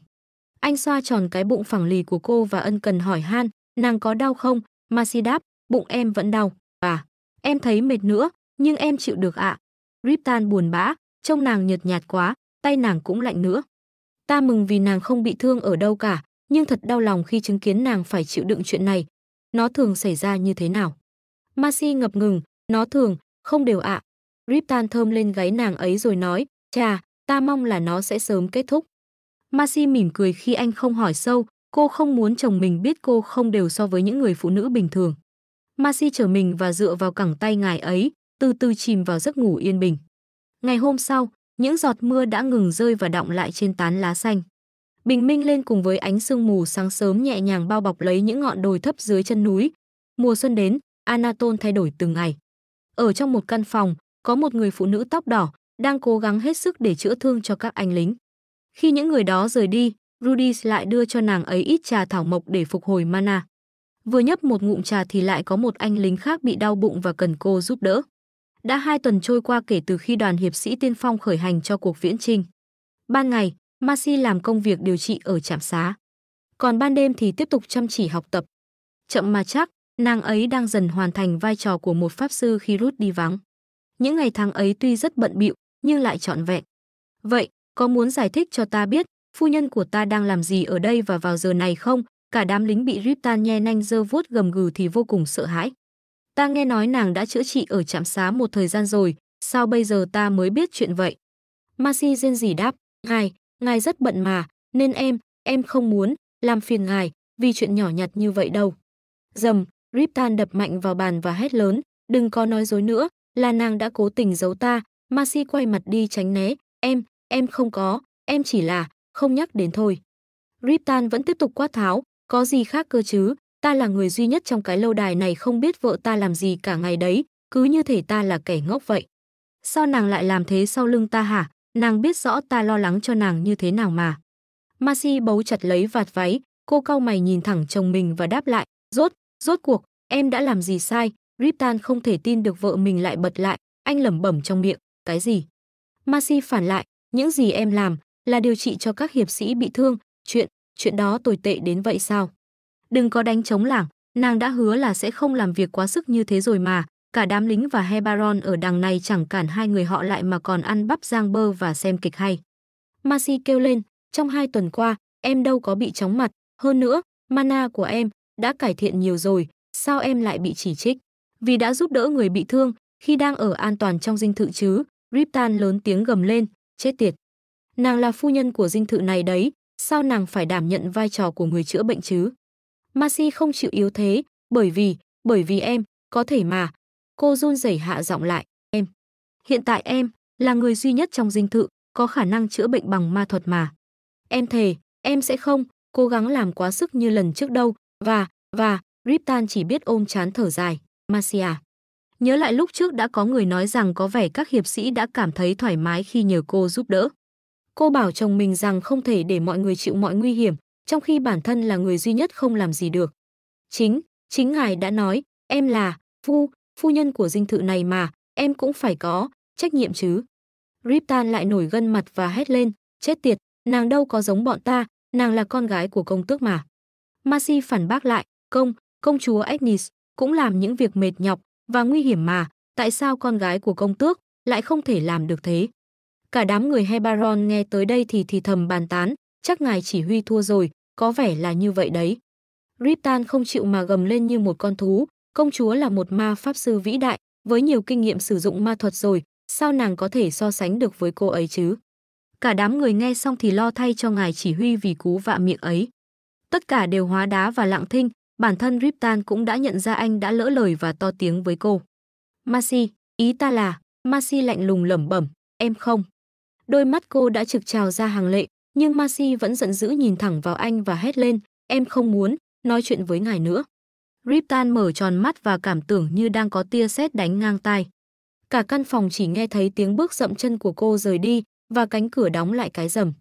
Anh xoa tròn cái bụng phẳng lì của cô và ân cần hỏi han, nàng có đau không? Marcy đáp, bụng em vẫn đau. À, em thấy mệt nữa, nhưng em chịu được ạ. Riptan buồn bã, trông nàng nhợt nhạt quá, tay nàng cũng lạnh nữa. Ta mừng vì nàng không bị thương ở đâu cả, nhưng thật đau lòng khi chứng kiến nàng phải chịu đựng chuyện này. Nó thường xảy ra như thế nào? Masi ngập ngừng, nó thường, không đều ạ. À. Riptan thơm lên gáy nàng ấy rồi nói, chà, ta mong là nó sẽ sớm kết thúc. Masi mỉm cười khi anh không hỏi sâu, cô không muốn chồng mình biết cô không đều so với những người phụ nữ bình thường. Masi trở mình và dựa vào cẳng tay ngài ấy, từ từ chìm vào giấc ngủ yên bình. Ngày hôm sau, những giọt mưa đã ngừng rơi và đọng lại trên tán lá xanh. Bình minh lên cùng với ánh sương mù sáng sớm nhẹ nhàng bao bọc lấy những ngọn đồi thấp dưới chân núi. Mùa xuân đến, Anatol thay đổi từng ngày. Ở trong một căn phòng, có một người phụ nữ tóc đỏ đang cố gắng hết sức để chữa thương cho các anh lính. Khi những người đó rời đi, Rudy lại đưa cho nàng ấy ít trà thảo mộc để phục hồi mana. Vừa nhấp một ngụm trà thì lại có một anh lính khác bị đau bụng và cần cô giúp đỡ. Đã hai tuần trôi qua kể từ khi đoàn hiệp sĩ tiên phong khởi hành cho cuộc viễn trinh. Ban ngày, Masi làm công việc điều trị ở trạm xá. Còn ban đêm thì tiếp tục chăm chỉ học tập. Chậm mà chắc, nàng ấy đang dần hoàn thành vai trò của một pháp sư khi rút đi vắng. Những ngày tháng ấy tuy rất bận bịu nhưng lại trọn vẹn. Vậy, có muốn giải thích cho ta biết phu nhân của ta đang làm gì ở đây và vào giờ này không? Cả đám lính bị Riptan nhe nanh dơ vuốt gầm gừ thì vô cùng sợ hãi. Ta nghe nói nàng đã chữa trị ở trạm xá một thời gian rồi, sao bây giờ ta mới biết chuyện vậy? Masi rên gì đáp, ngài, ngài rất bận mà, nên em, em không muốn, làm phiền ngài, vì chuyện nhỏ nhặt như vậy đâu. Dầm, Riptan đập mạnh vào bàn và hét lớn, đừng có nói dối nữa, là nàng đã cố tình giấu ta, Masi quay mặt đi tránh né, em, em không có, em chỉ là, không nhắc đến thôi. Riptan vẫn tiếp tục quát tháo, có gì khác cơ chứ, ta là người duy nhất trong cái lâu đài này không biết vợ ta làm gì cả ngày đấy, cứ như thể ta là kẻ ngốc vậy. Sao nàng lại làm thế sau lưng ta hả? Nàng biết rõ ta lo lắng cho nàng như thế nào mà. Masi bấu chặt lấy vạt váy, cô cau mày nhìn thẳng chồng mình và đáp lại, rốt, rốt cuộc, em đã làm gì sai? Riptan không thể tin được vợ mình lại bật lại, anh lẩm bẩm trong miệng, cái gì? Masi phản lại, những gì em làm là điều trị cho các hiệp sĩ bị thương, chuyện, chuyện đó tồi tệ đến vậy sao? Đừng có đánh chống lảng, nàng đã hứa là sẽ không làm việc quá sức như thế rồi mà, Cả đám lính và Hebaron ở đằng này chẳng cản hai người họ lại mà còn ăn bắp rang bơ và xem kịch hay. Masi kêu lên, trong hai tuần qua, em đâu có bị chóng mặt, hơn nữa, mana của em đã cải thiện nhiều rồi, sao em lại bị chỉ trích? Vì đã giúp đỡ người bị thương khi đang ở an toàn trong dinh thự chứ, Riptan lớn tiếng gầm lên, chết tiệt. Nàng là phu nhân của dinh thự này đấy, sao nàng phải đảm nhận vai trò của người chữa bệnh chứ? Masi không chịu yếu thế, bởi vì, bởi vì em, có thể mà, Cô run rẩy hạ giọng lại, "Em, hiện tại em là người duy nhất trong dinh thự có khả năng chữa bệnh bằng ma thuật mà. Em thề, em sẽ không cố gắng làm quá sức như lần trước đâu." Và, và, Riptan chỉ biết ôm chán thở dài, "Marcia, Nhớ lại lúc trước đã có người nói rằng có vẻ các hiệp sĩ đã cảm thấy thoải mái khi nhờ cô giúp đỡ. Cô bảo chồng mình rằng không thể để mọi người chịu mọi nguy hiểm, trong khi bản thân là người duy nhất không làm gì được. Chính, chính ngài đã nói, em là, Vu phu nhân của dinh thự này mà, em cũng phải có, trách nhiệm chứ. Riptan lại nổi gân mặt và hét lên, chết tiệt, nàng đâu có giống bọn ta, nàng là con gái của công tước mà. Masi phản bác lại, công, công chúa Agnes cũng làm những việc mệt nhọc và nguy hiểm mà, tại sao con gái của công tước lại không thể làm được thế? Cả đám người Hebaron nghe tới đây thì thì thầm bàn tán, chắc ngài chỉ huy thua rồi, có vẻ là như vậy đấy. Riptan không chịu mà gầm lên như một con thú, Công chúa là một ma pháp sư vĩ đại, với nhiều kinh nghiệm sử dụng ma thuật rồi, sao nàng có thể so sánh được với cô ấy chứ? Cả đám người nghe xong thì lo thay cho ngài chỉ huy vì cú vạ miệng ấy. Tất cả đều hóa đá và lặng thinh, bản thân Riptan cũng đã nhận ra anh đã lỡ lời và to tiếng với cô. Masi, ý ta là, Masi lạnh lùng lẩm bẩm, em không. Đôi mắt cô đã trực trào ra hàng lệ, nhưng Masi vẫn giận dữ nhìn thẳng vào anh và hét lên, em không muốn nói chuyện với ngài nữa. Riptan mở tròn mắt và cảm tưởng như đang có tia sét đánh ngang tai. Cả căn phòng chỉ nghe thấy tiếng bước dậm chân của cô rời đi và cánh cửa đóng lại cái rầm.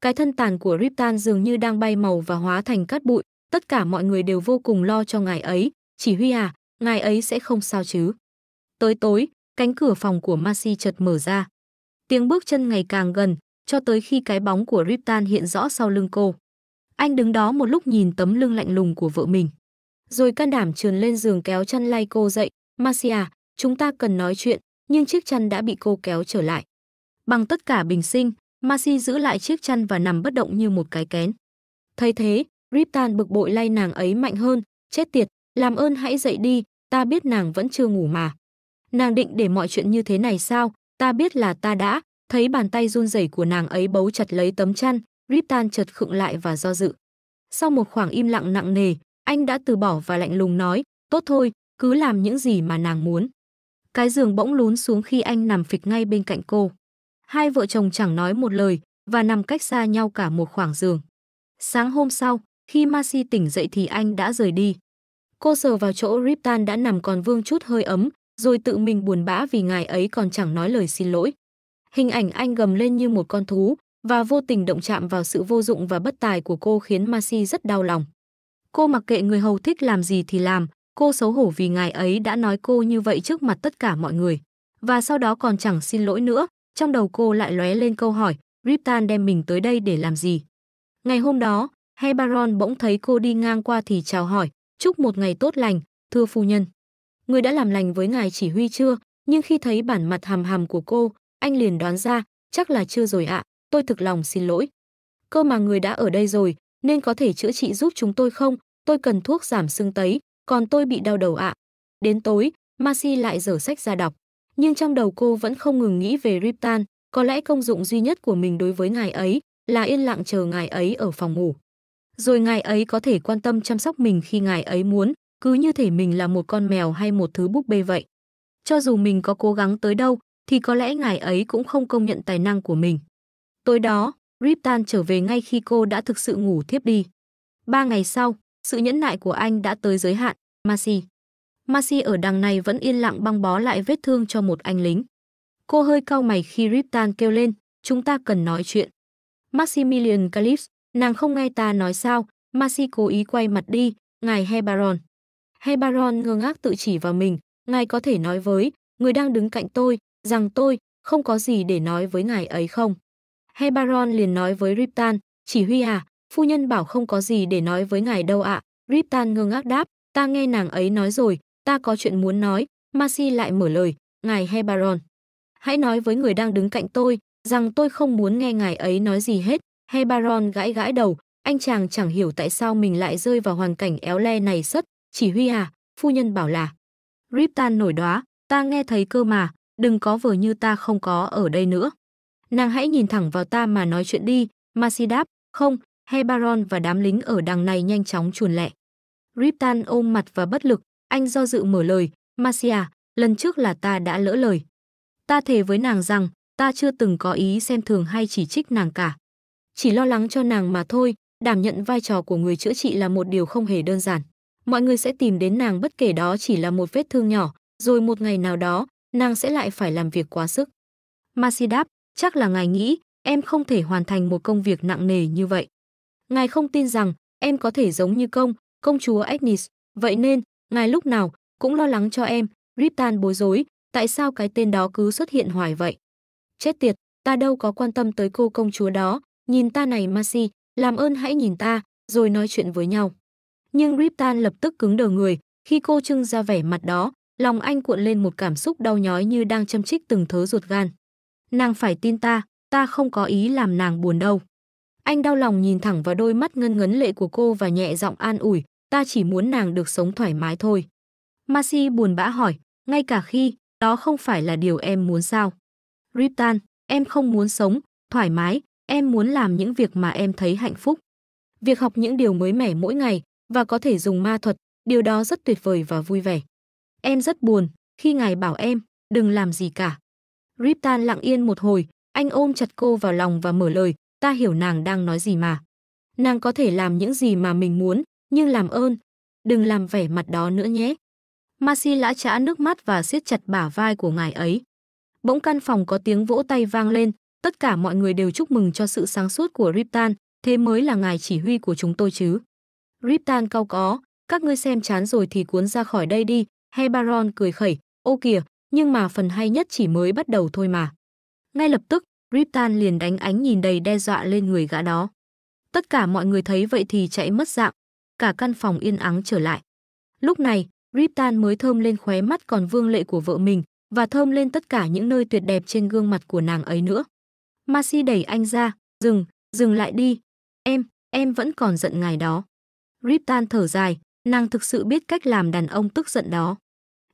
Cái thân tàn của Riptan dường như đang bay màu và hóa thành cát bụi, tất cả mọi người đều vô cùng lo cho ngài ấy, chỉ huy à, ngài ấy sẽ không sao chứ. Tới tối, cánh cửa phòng của Masi chợt mở ra. Tiếng bước chân ngày càng gần, cho tới khi cái bóng của Riptan hiện rõ sau lưng cô. Anh đứng đó một lúc nhìn tấm lưng lạnh lùng của vợ mình rồi can đảm trườn lên giường kéo chăn lay cô dậy. Marcia, à, chúng ta cần nói chuyện, nhưng chiếc chăn đã bị cô kéo trở lại. Bằng tất cả bình sinh, Marcy giữ lại chiếc chăn và nằm bất động như một cái kén. Thấy thế, Riptan bực bội lay nàng ấy mạnh hơn, chết tiệt, làm ơn hãy dậy đi, ta biết nàng vẫn chưa ngủ mà. Nàng định để mọi chuyện như thế này sao, ta biết là ta đã, thấy bàn tay run rẩy của nàng ấy bấu chặt lấy tấm chăn, Riptan chợt khựng lại và do dự. Sau một khoảng im lặng nặng nề, anh đã từ bỏ và lạnh lùng nói, tốt thôi, cứ làm những gì mà nàng muốn. Cái giường bỗng lún xuống khi anh nằm phịch ngay bên cạnh cô. Hai vợ chồng chẳng nói một lời và nằm cách xa nhau cả một khoảng giường. Sáng hôm sau, khi Masi tỉnh dậy thì anh đã rời đi. Cô sờ vào chỗ Riptan đã nằm còn vương chút hơi ấm, rồi tự mình buồn bã vì ngài ấy còn chẳng nói lời xin lỗi. Hình ảnh anh gầm lên như một con thú và vô tình động chạm vào sự vô dụng và bất tài của cô khiến Masi rất đau lòng. Cô mặc kệ người hầu thích làm gì thì làm, cô xấu hổ vì ngài ấy đã nói cô như vậy trước mặt tất cả mọi người. Và sau đó còn chẳng xin lỗi nữa, trong đầu cô lại lóe lên câu hỏi, Riptan đem mình tới đây để làm gì? Ngày hôm đó, baron bỗng thấy cô đi ngang qua thì chào hỏi, chúc một ngày tốt lành, thưa phu nhân. Người đã làm lành với ngài chỉ huy chưa, nhưng khi thấy bản mặt hàm hàm của cô, anh liền đoán ra, chắc là chưa rồi ạ, tôi thực lòng xin lỗi. Cơ mà người đã ở đây rồi, nên có thể chữa trị giúp chúng tôi không? Tôi cần thuốc giảm sưng tấy, còn tôi bị đau đầu ạ. Đến tối, Masi lại dở sách ra đọc. Nhưng trong đầu cô vẫn không ngừng nghĩ về Riptan, có lẽ công dụng duy nhất của mình đối với ngài ấy là yên lặng chờ ngài ấy ở phòng ngủ. Rồi ngài ấy có thể quan tâm chăm sóc mình khi ngài ấy muốn, cứ như thể mình là một con mèo hay một thứ búp bê vậy. Cho dù mình có cố gắng tới đâu, thì có lẽ ngài ấy cũng không công nhận tài năng của mình. Tối đó, Riptan trở về ngay khi cô đã thực sự ngủ thiếp đi. Ba ngày sau, sự nhẫn nại của anh đã tới giới hạn, Masi. Masi ở đằng này vẫn yên lặng băng bó lại vết thương cho một anh lính. Cô hơi cau mày khi Riptan kêu lên, chúng ta cần nói chuyện. Maximilian Calips, nàng không nghe ta nói sao, Masi cố ý quay mặt đi, ngài Hebaron. Hebaron ngơ ngác tự chỉ vào mình, ngài có thể nói với, người đang đứng cạnh tôi, rằng tôi, không có gì để nói với ngài ấy không? Hebaron liền nói với Riptan, chỉ huy à, phu nhân bảo không có gì để nói với ngài đâu ạ. Riptan ngơ ngác đáp, ta nghe nàng ấy nói rồi, ta có chuyện muốn nói. Masi lại mở lời, ngài Hebaron. Hãy nói với người đang đứng cạnh tôi, rằng tôi không muốn nghe ngài ấy nói gì hết. Hebaron gãi gãi đầu, anh chàng chẳng hiểu tại sao mình lại rơi vào hoàn cảnh éo le này sất. Chỉ huy à, phu nhân bảo là. Riptan nổi đóa, ta nghe thấy cơ mà, đừng có vờ như ta không có ở đây nữa. Nàng hãy nhìn thẳng vào ta mà nói chuyện đi, Masi đáp, không, Hebaron và đám lính ở đằng này nhanh chóng chuồn lẹ. Riptan ôm mặt và bất lực, anh do dự mở lời, Masia, à, lần trước là ta đã lỡ lời. Ta thề với nàng rằng, ta chưa từng có ý xem thường hay chỉ trích nàng cả. Chỉ lo lắng cho nàng mà thôi, đảm nhận vai trò của người chữa trị là một điều không hề đơn giản. Mọi người sẽ tìm đến nàng bất kể đó chỉ là một vết thương nhỏ, rồi một ngày nào đó, nàng sẽ lại phải làm việc quá sức. Masi đáp, chắc là ngài nghĩ em không thể hoàn thành một công việc nặng nề như vậy. Ngài không tin rằng em có thể giống như công, công chúa Agnes, vậy nên ngài lúc nào cũng lo lắng cho em, Riptan bối rối, tại sao cái tên đó cứ xuất hiện hoài vậy? Chết tiệt, ta đâu có quan tâm tới cô công chúa đó, nhìn ta này Masi, làm ơn hãy nhìn ta, rồi nói chuyện với nhau. Nhưng Riptan lập tức cứng đờ người, khi cô trưng ra vẻ mặt đó, lòng anh cuộn lên một cảm xúc đau nhói như đang châm chích từng thớ ruột gan nàng phải tin ta, ta không có ý làm nàng buồn đâu. Anh đau lòng nhìn thẳng vào đôi mắt ngân ngấn lệ của cô và nhẹ giọng an ủi, ta chỉ muốn nàng được sống thoải mái thôi. Masi buồn bã hỏi, ngay cả khi, đó không phải là điều em muốn sao. Riptan, em không muốn sống, thoải mái, em muốn làm những việc mà em thấy hạnh phúc. Việc học những điều mới mẻ mỗi ngày và có thể dùng ma thuật, điều đó rất tuyệt vời và vui vẻ. Em rất buồn khi ngài bảo em, đừng làm gì cả. Riptan lặng yên một hồi, anh ôm chặt cô vào lòng và mở lời, ta hiểu nàng đang nói gì mà. Nàng có thể làm những gì mà mình muốn, nhưng làm ơn, đừng làm vẻ mặt đó nữa nhé. Masi lã trã nước mắt và siết chặt bả vai của ngài ấy. Bỗng căn phòng có tiếng vỗ tay vang lên, tất cả mọi người đều chúc mừng cho sự sáng suốt của Riptan, thế mới là ngài chỉ huy của chúng tôi chứ. Riptan cau có, các ngươi xem chán rồi thì cuốn ra khỏi đây đi, Hebaron cười khẩy, ô kìa, nhưng mà phần hay nhất chỉ mới bắt đầu thôi mà. Ngay lập tức, Riptan liền đánh ánh nhìn đầy đe dọa lên người gã đó. Tất cả mọi người thấy vậy thì chạy mất dạng, cả căn phòng yên ắng trở lại. Lúc này, Riptan mới thơm lên khóe mắt còn vương lệ của vợ mình và thơm lên tất cả những nơi tuyệt đẹp trên gương mặt của nàng ấy nữa. Masi đẩy anh ra, dừng, dừng lại đi. Em, em vẫn còn giận ngài đó. Riptan thở dài, nàng thực sự biết cách làm đàn ông tức giận đó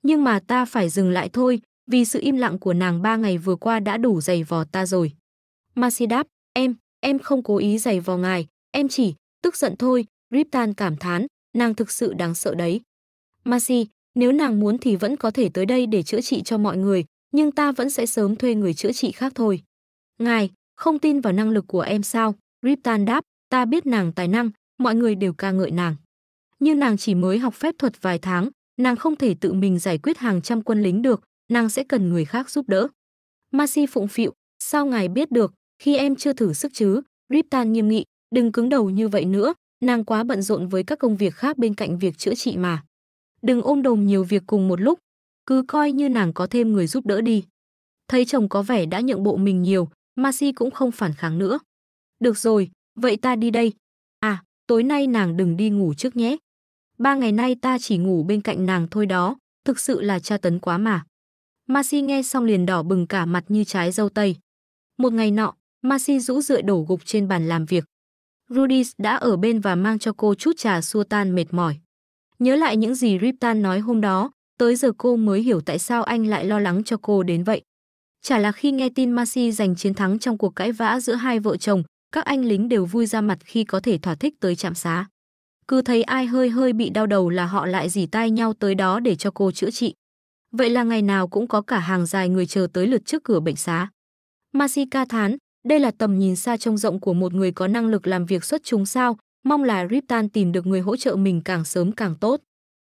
nhưng mà ta phải dừng lại thôi, vì sự im lặng của nàng ba ngày vừa qua đã đủ dày vò ta rồi. Masi đáp, em, em không cố ý dày vò ngài, em chỉ, tức giận thôi, Riptan cảm thán, nàng thực sự đáng sợ đấy. Masi nếu nàng muốn thì vẫn có thể tới đây để chữa trị cho mọi người, nhưng ta vẫn sẽ sớm thuê người chữa trị khác thôi. Ngài, không tin vào năng lực của em sao? Riptan đáp, ta biết nàng tài năng, mọi người đều ca ngợi nàng. Nhưng nàng chỉ mới học phép thuật vài tháng, nàng không thể tự mình giải quyết hàng trăm quân lính được, nàng sẽ cần người khác giúp đỡ. Masi phụng phịu, sao ngài biết được, khi em chưa thử sức chứ, Riptan nghiêm nghị, đừng cứng đầu như vậy nữa, nàng quá bận rộn với các công việc khác bên cạnh việc chữa trị mà. Đừng ôm đồm nhiều việc cùng một lúc, cứ coi như nàng có thêm người giúp đỡ đi. Thấy chồng có vẻ đã nhượng bộ mình nhiều, Masi cũng không phản kháng nữa. Được rồi, vậy ta đi đây. À, tối nay nàng đừng đi ngủ trước nhé. Ba ngày nay ta chỉ ngủ bên cạnh nàng thôi đó, thực sự là tra tấn quá mà. Masi nghe xong liền đỏ bừng cả mặt như trái dâu tây. Một ngày nọ, Masi rũ rượi đổ gục trên bàn làm việc. Rudis đã ở bên và mang cho cô chút trà xua tan mệt mỏi. Nhớ lại những gì Riptan nói hôm đó, tới giờ cô mới hiểu tại sao anh lại lo lắng cho cô đến vậy. Chả là khi nghe tin Masi giành chiến thắng trong cuộc cãi vã giữa hai vợ chồng, các anh lính đều vui ra mặt khi có thể thỏa thích tới trạm xá cứ thấy ai hơi hơi bị đau đầu là họ lại dì tay nhau tới đó để cho cô chữa trị. Vậy là ngày nào cũng có cả hàng dài người chờ tới lượt trước cửa bệnh xá. Masika thán, đây là tầm nhìn xa trông rộng của một người có năng lực làm việc xuất chúng sao, mong là Riptan tìm được người hỗ trợ mình càng sớm càng tốt.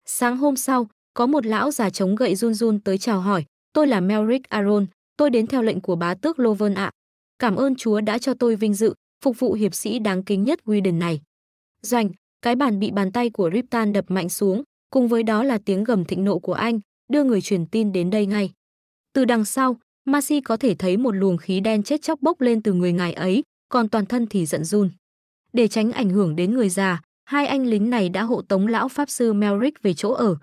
Sáng hôm sau, có một lão già chống gậy run run tới chào hỏi, tôi là Melrick Aron, tôi đến theo lệnh của bá tước Loven ạ. Cảm ơn Chúa đã cho tôi vinh dự, phục vụ hiệp sĩ đáng kính nhất Widen này. Doanh, cái bàn bị bàn tay của Riptan đập mạnh xuống, cùng với đó là tiếng gầm thịnh nộ của anh, đưa người truyền tin đến đây ngay. Từ đằng sau, Masi có thể thấy một luồng khí đen chết chóc bốc lên từ người ngài ấy, còn toàn thân thì giận run. Để tránh ảnh hưởng đến người già, hai anh lính này đã hộ tống lão pháp sư Melric về chỗ ở.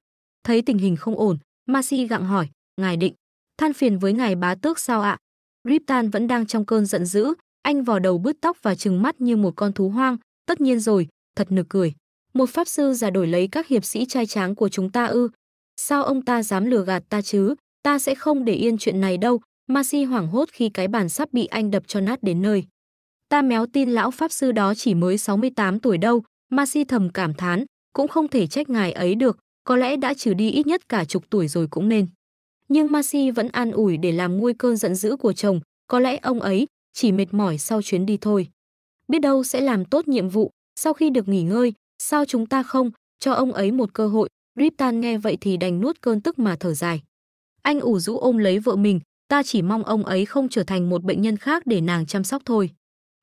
Thấy tình hình không ổn, Masi gặng hỏi, ngài định, than phiền với ngài bá tước sao ạ? Riptan vẫn đang trong cơn giận dữ, anh vò đầu bứt tóc và trừng mắt như một con thú hoang, tất nhiên rồi, thật nực cười. Một pháp sư giả đổi lấy các hiệp sĩ trai tráng của chúng ta ư? Sao ông ta dám lừa gạt ta chứ? Ta sẽ không để yên chuyện này đâu. Masi hoảng hốt khi cái bàn sắp bị anh đập cho nát đến nơi. Ta méo tin lão pháp sư đó chỉ mới 68 tuổi đâu, Masi thầm cảm thán, cũng không thể trách ngài ấy được, có lẽ đã trừ đi ít nhất cả chục tuổi rồi cũng nên. Nhưng Masi vẫn an ủi để làm nguôi cơn giận dữ của chồng, có lẽ ông ấy chỉ mệt mỏi sau chuyến đi thôi. Biết đâu sẽ làm tốt nhiệm vụ, sau khi được nghỉ ngơi, sao chúng ta không cho ông ấy một cơ hội? Riptan nghe vậy thì đành nuốt cơn tức mà thở dài. Anh ủ rũ ôm lấy vợ mình, ta chỉ mong ông ấy không trở thành một bệnh nhân khác để nàng chăm sóc thôi.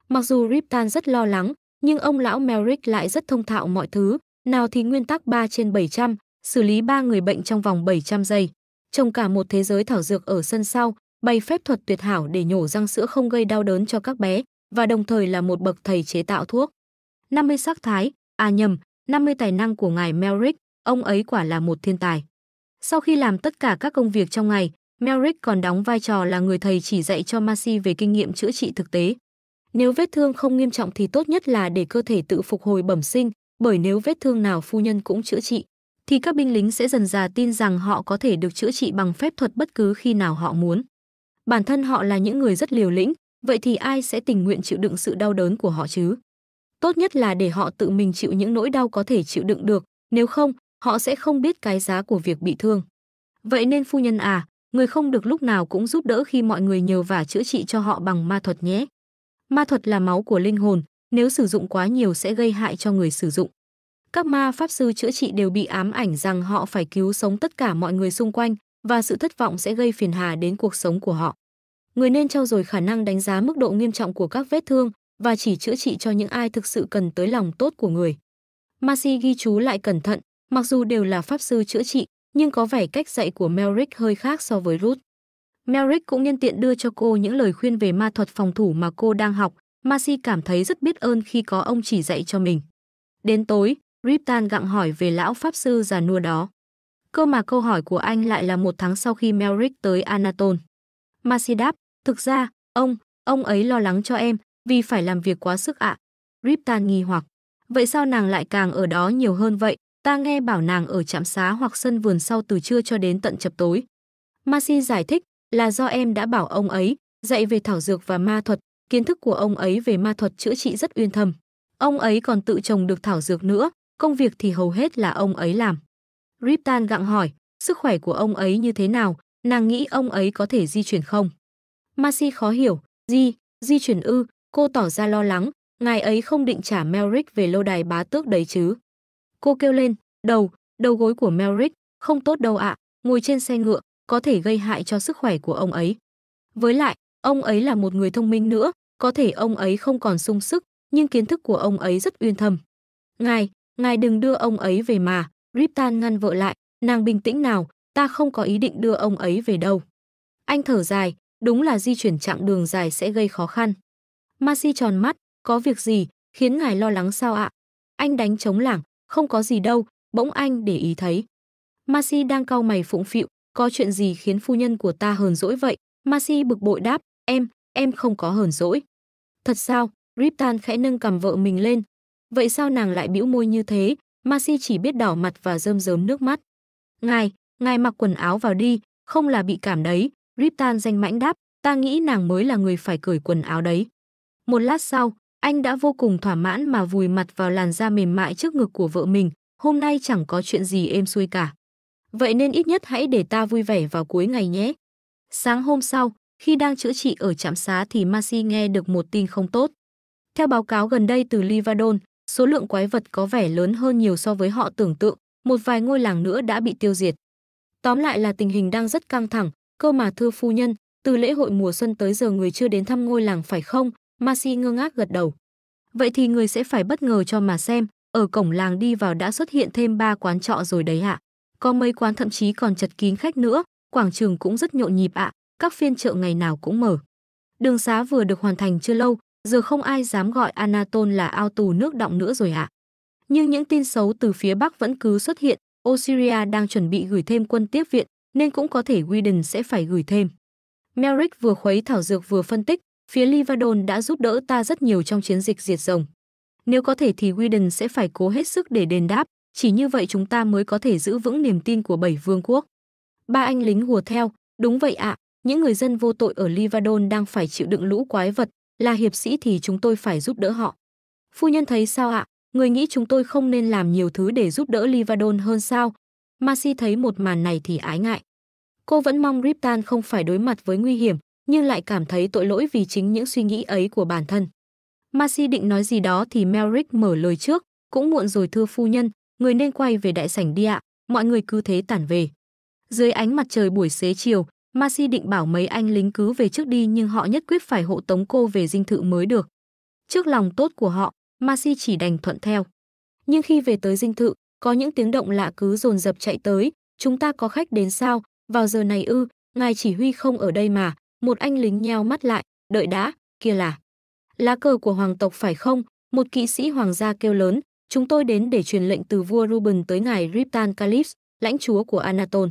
Mặc dù Riptan rất lo lắng, nhưng ông lão Merrick lại rất thông thạo mọi thứ, nào thì nguyên tắc 3 trên 700, xử lý 3 người bệnh trong vòng 700 giây. Trong cả một thế giới thảo dược ở sân sau, bày phép thuật tuyệt hảo để nhổ răng sữa không gây đau đớn cho các bé và đồng thời là một bậc thầy chế tạo thuốc. 50 sắc thái, à nhầm, 50 tài năng của ngài Merrick, ông ấy quả là một thiên tài. Sau khi làm tất cả các công việc trong ngày, Merrick còn đóng vai trò là người thầy chỉ dạy cho Marcy về kinh nghiệm chữa trị thực tế. Nếu vết thương không nghiêm trọng thì tốt nhất là để cơ thể tự phục hồi bẩm sinh, bởi nếu vết thương nào phu nhân cũng chữa trị, thì các binh lính sẽ dần già tin rằng họ có thể được chữa trị bằng phép thuật bất cứ khi nào họ muốn. Bản thân họ là những người rất liều lĩnh, vậy thì ai sẽ tình nguyện chịu đựng sự đau đớn của họ chứ? tốt nhất là để họ tự mình chịu những nỗi đau có thể chịu đựng được, nếu không, họ sẽ không biết cái giá của việc bị thương. Vậy nên phu nhân à, người không được lúc nào cũng giúp đỡ khi mọi người nhờ và chữa trị cho họ bằng ma thuật nhé. Ma thuật là máu của linh hồn, nếu sử dụng quá nhiều sẽ gây hại cho người sử dụng. Các ma pháp sư chữa trị đều bị ám ảnh rằng họ phải cứu sống tất cả mọi người xung quanh và sự thất vọng sẽ gây phiền hà đến cuộc sống của họ. Người nên trau dồi khả năng đánh giá mức độ nghiêm trọng của các vết thương, và chỉ chữa trị cho những ai thực sự cần tới lòng tốt của người. Masi ghi chú lại cẩn thận, mặc dù đều là pháp sư chữa trị, nhưng có vẻ cách dạy của Merrick hơi khác so với Ruth. Merrick cũng nhân tiện đưa cho cô những lời khuyên về ma thuật phòng thủ mà cô đang học, Masi cảm thấy rất biết ơn khi có ông chỉ dạy cho mình. Đến tối, Riptan gặng hỏi về lão pháp sư già nua đó. Cơ mà câu hỏi của anh lại là một tháng sau khi Merrick tới Anatol. Masi đáp, thực ra, ông, ông ấy lo lắng cho em, vì phải làm việc quá sức ạ. Riptan nghi hoặc, vậy sao nàng lại càng ở đó nhiều hơn vậy? Ta nghe bảo nàng ở trạm xá hoặc sân vườn sau từ trưa cho đến tận chập tối. Masi giải thích là do em đã bảo ông ấy dạy về thảo dược và ma thuật, kiến thức của ông ấy về ma thuật chữa trị rất uyên thâm. Ông ấy còn tự trồng được thảo dược nữa, công việc thì hầu hết là ông ấy làm. Riptan gặng hỏi, sức khỏe của ông ấy như thế nào, nàng nghĩ ông ấy có thể di chuyển không? Masi khó hiểu, di, di chuyển ư, Cô tỏ ra lo lắng, ngài ấy không định trả Melrick về lâu đài bá tước đấy chứ. Cô kêu lên, đầu, đầu gối của Melrick, không tốt đâu ạ, ngồi trên xe ngựa, có thể gây hại cho sức khỏe của ông ấy. Với lại, ông ấy là một người thông minh nữa, có thể ông ấy không còn sung sức, nhưng kiến thức của ông ấy rất uyên thâm. Ngài, ngài đừng đưa ông ấy về mà, Riptan ngăn vợ lại, nàng bình tĩnh nào, ta không có ý định đưa ông ấy về đâu. Anh thở dài, đúng là di chuyển chặng đường dài sẽ gây khó khăn. Masi tròn mắt, có việc gì, khiến ngài lo lắng sao ạ? Anh đánh chống lảng, không có gì đâu, bỗng anh để ý thấy. Masi đang cau mày phụng phịu, có chuyện gì khiến phu nhân của ta hờn dỗi vậy? Masi bực bội đáp, em, em không có hờn dỗi. Thật sao? Riptan khẽ nâng cầm vợ mình lên. Vậy sao nàng lại bĩu môi như thế? Masi chỉ biết đỏ mặt và rơm rớm nước mắt. Ngài, ngài mặc quần áo vào đi, không là bị cảm đấy. Riptan danh mãnh đáp, ta nghĩ nàng mới là người phải cởi quần áo đấy. Một lát sau, anh đã vô cùng thỏa mãn mà vùi mặt vào làn da mềm mại trước ngực của vợ mình, hôm nay chẳng có chuyện gì êm xuôi cả. Vậy nên ít nhất hãy để ta vui vẻ vào cuối ngày nhé. Sáng hôm sau, khi đang chữa trị ở trạm xá thì Masi nghe được một tin không tốt. Theo báo cáo gần đây từ Livadon, số lượng quái vật có vẻ lớn hơn nhiều so với họ tưởng tượng, một vài ngôi làng nữa đã bị tiêu diệt. Tóm lại là tình hình đang rất căng thẳng, cơ mà thưa phu nhân, từ lễ hội mùa xuân tới giờ người chưa đến thăm ngôi làng phải không, Masi ngơ ngác gật đầu. Vậy thì người sẽ phải bất ngờ cho mà xem, ở cổng làng đi vào đã xuất hiện thêm ba quán trọ rồi đấy ạ. Có mấy quán thậm chí còn chật kín khách nữa, quảng trường cũng rất nhộn nhịp ạ, các phiên chợ ngày nào cũng mở. Đường xá vừa được hoàn thành chưa lâu, giờ không ai dám gọi Anatol là ao tù nước động nữa rồi ạ. Nhưng những tin xấu từ phía Bắc vẫn cứ xuất hiện, Osiria đang chuẩn bị gửi thêm quân tiếp viện, nên cũng có thể Widen sẽ phải gửi thêm. Merrick vừa khuấy thảo dược vừa phân tích, Phía Livadon đã giúp đỡ ta rất nhiều trong chiến dịch diệt rồng. Nếu có thể thì Widen sẽ phải cố hết sức để đền đáp, chỉ như vậy chúng ta mới có thể giữ vững niềm tin của bảy vương quốc. Ba anh lính hùa theo, đúng vậy ạ, những người dân vô tội ở Livadon đang phải chịu đựng lũ quái vật, là hiệp sĩ thì chúng tôi phải giúp đỡ họ. Phu nhân thấy sao ạ, người nghĩ chúng tôi không nên làm nhiều thứ để giúp đỡ Livadon hơn sao? Masi thấy một màn này thì ái ngại. Cô vẫn mong Riptan không phải đối mặt với nguy hiểm, nhưng lại cảm thấy tội lỗi vì chính những suy nghĩ ấy của bản thân. Marcy định nói gì đó thì Merrick mở lời trước, cũng muộn rồi thưa phu nhân, người nên quay về đại sảnh đi ạ, mọi người cứ thế tản về. Dưới ánh mặt trời buổi xế chiều, Marcy định bảo mấy anh lính cứ về trước đi nhưng họ nhất quyết phải hộ tống cô về dinh thự mới được. Trước lòng tốt của họ, Marcy chỉ đành thuận theo. Nhưng khi về tới dinh thự, có những tiếng động lạ cứ dồn dập chạy tới, chúng ta có khách đến sao, vào giờ này ư, ngài chỉ huy không ở đây mà, một anh lính nheo mắt lại, đợi đã, kia là. Lá cờ của hoàng tộc phải không? Một kỵ sĩ hoàng gia kêu lớn, chúng tôi đến để truyền lệnh từ vua Ruben tới ngài Riptan Calips, lãnh chúa của Anatol.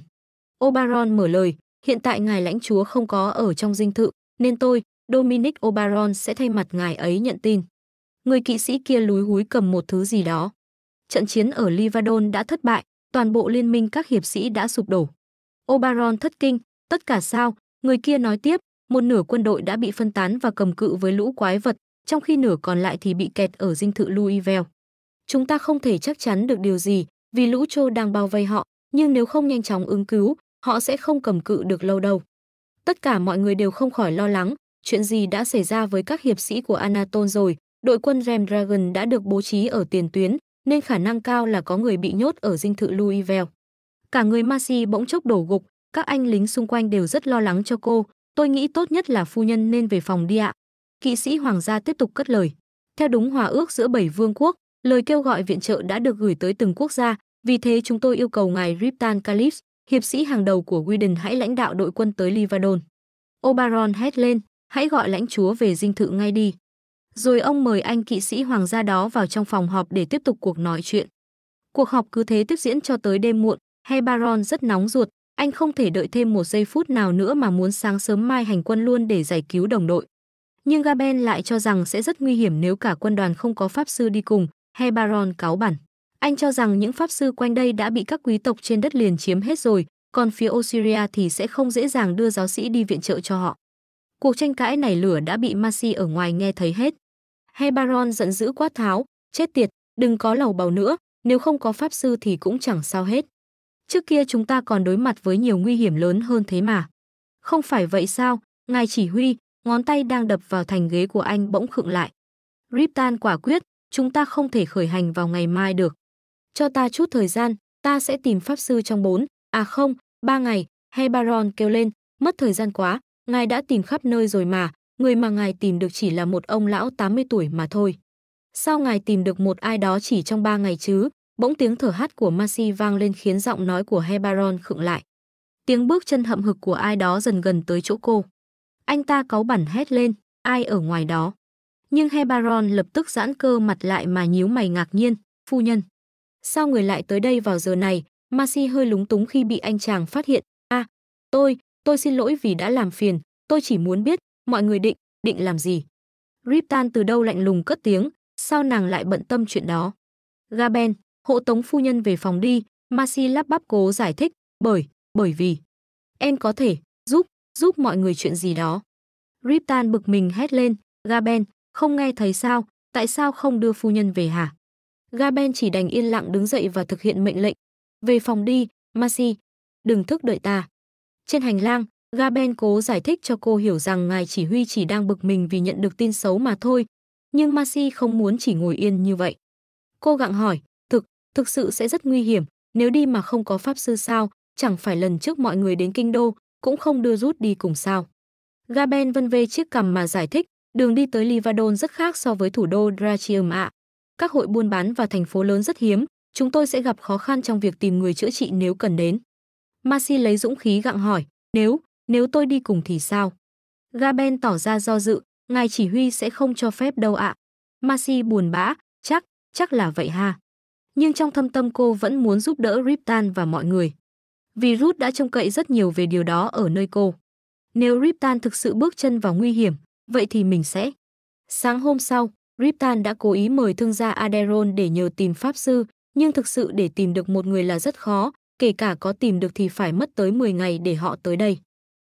Obaron mở lời, hiện tại ngài lãnh chúa không có ở trong dinh thự, nên tôi, Dominic Obaron sẽ thay mặt ngài ấy nhận tin. Người kỵ sĩ kia lúi húi cầm một thứ gì đó. Trận chiến ở Livadon đã thất bại, toàn bộ liên minh các hiệp sĩ đã sụp đổ. Obaron thất kinh, tất cả sao, Người kia nói tiếp, một nửa quân đội đã bị phân tán và cầm cự với lũ quái vật, trong khi nửa còn lại thì bị kẹt ở dinh thự Louisville. Chúng ta không thể chắc chắn được điều gì vì lũ trô đang bao vây họ, nhưng nếu không nhanh chóng ứng cứu, họ sẽ không cầm cự được lâu đâu. Tất cả mọi người đều không khỏi lo lắng, chuyện gì đã xảy ra với các hiệp sĩ của Anatol rồi, đội quân Remdragon đã được bố trí ở tiền tuyến, nên khả năng cao là có người bị nhốt ở dinh thự Louisville. Cả người Marcy bỗng chốc đổ gục, các anh lính xung quanh đều rất lo lắng cho cô, tôi nghĩ tốt nhất là phu nhân nên về phòng đi ạ. Kỵ sĩ hoàng gia tiếp tục cất lời. Theo đúng hòa ước giữa bảy vương quốc, lời kêu gọi viện trợ đã được gửi tới từng quốc gia, vì thế chúng tôi yêu cầu ngài Riptan Calips, hiệp sĩ hàng đầu của Widen hãy lãnh đạo đội quân tới Livadon. Oberon hét lên, hãy gọi lãnh chúa về dinh thự ngay đi. Rồi ông mời anh kỵ sĩ hoàng gia đó vào trong phòng họp để tiếp tục cuộc nói chuyện. Cuộc họp cứ thế tiếp diễn cho tới đêm muộn, Hebaron rất nóng ruột, anh không thể đợi thêm một giây phút nào nữa mà muốn sáng sớm mai hành quân luôn để giải cứu đồng đội. Nhưng Gaben lại cho rằng sẽ rất nguy hiểm nếu cả quân đoàn không có pháp sư đi cùng, Hebaron cáo bản. Anh cho rằng những pháp sư quanh đây đã bị các quý tộc trên đất liền chiếm hết rồi, còn phía Osiria thì sẽ không dễ dàng đưa giáo sĩ đi viện trợ cho họ. Cuộc tranh cãi này lửa đã bị Masi ở ngoài nghe thấy hết. Hebaron giận dữ quát tháo, chết tiệt, đừng có lầu bầu nữa, nếu không có pháp sư thì cũng chẳng sao hết. Trước kia chúng ta còn đối mặt với nhiều nguy hiểm lớn hơn thế mà. Không phải vậy sao, ngài chỉ huy, ngón tay đang đập vào thành ghế của anh bỗng khựng lại. Riptan quả quyết, chúng ta không thể khởi hành vào ngày mai được. Cho ta chút thời gian, ta sẽ tìm pháp sư trong bốn, à không, ba ngày, Hebaron kêu lên, mất thời gian quá, ngài đã tìm khắp nơi rồi mà, người mà ngài tìm được chỉ là một ông lão 80 tuổi mà thôi. Sao ngài tìm được một ai đó chỉ trong ba ngày chứ, Bỗng tiếng thở hắt của Masi vang lên khiến giọng nói của Hebaron khựng lại. Tiếng bước chân hậm hực của ai đó dần gần tới chỗ cô. Anh ta cáu bẩn hét lên, ai ở ngoài đó. Nhưng Hebaron lập tức giãn cơ mặt lại mà nhíu mày ngạc nhiên, phu nhân. Sao người lại tới đây vào giờ này? Masi hơi lúng túng khi bị anh chàng phát hiện. a à, tôi, tôi xin lỗi vì đã làm phiền, tôi chỉ muốn biết, mọi người định, định làm gì? Riptan từ đâu lạnh lùng cất tiếng, sao nàng lại bận tâm chuyện đó? Gaben, Hộ tống phu nhân về phòng đi, Masi lắp bắp cố giải thích, bởi, bởi vì em có thể giúp, giúp mọi người chuyện gì đó. Riptan bực mình hét lên, Gaben, không nghe thấy sao, tại sao không đưa phu nhân về hả? Gaben chỉ đành yên lặng đứng dậy và thực hiện mệnh lệnh. Về phòng đi, Masi, đừng thức đợi ta. Trên hành lang, Gaben cố giải thích cho cô hiểu rằng ngài chỉ huy chỉ đang bực mình vì nhận được tin xấu mà thôi, nhưng Masi không muốn chỉ ngồi yên như vậy. Cô gặng hỏi, thực sự sẽ rất nguy hiểm, nếu đi mà không có pháp sư sao, chẳng phải lần trước mọi người đến kinh đô cũng không đưa rút đi cùng sao. Gaben vân vê chiếc cằm mà giải thích, đường đi tới Livadon rất khác so với thủ đô Drachium ạ. Các hội buôn bán và thành phố lớn rất hiếm, chúng tôi sẽ gặp khó khăn trong việc tìm người chữa trị nếu cần đến. Masi lấy dũng khí gặng hỏi, nếu, nếu tôi đi cùng thì sao? Gaben tỏ ra do dự, ngài chỉ huy sẽ không cho phép đâu ạ. À. Masi buồn bã, chắc, chắc là vậy ha nhưng trong thâm tâm cô vẫn muốn giúp đỡ Riptan và mọi người. Vì Ruth đã trông cậy rất nhiều về điều đó ở nơi cô. Nếu Riptan thực sự bước chân vào nguy hiểm, vậy thì mình sẽ. Sáng hôm sau, Riptan đã cố ý mời thương gia Aderon để nhờ tìm pháp sư, nhưng thực sự để tìm được một người là rất khó, kể cả có tìm được thì phải mất tới 10 ngày để họ tới đây.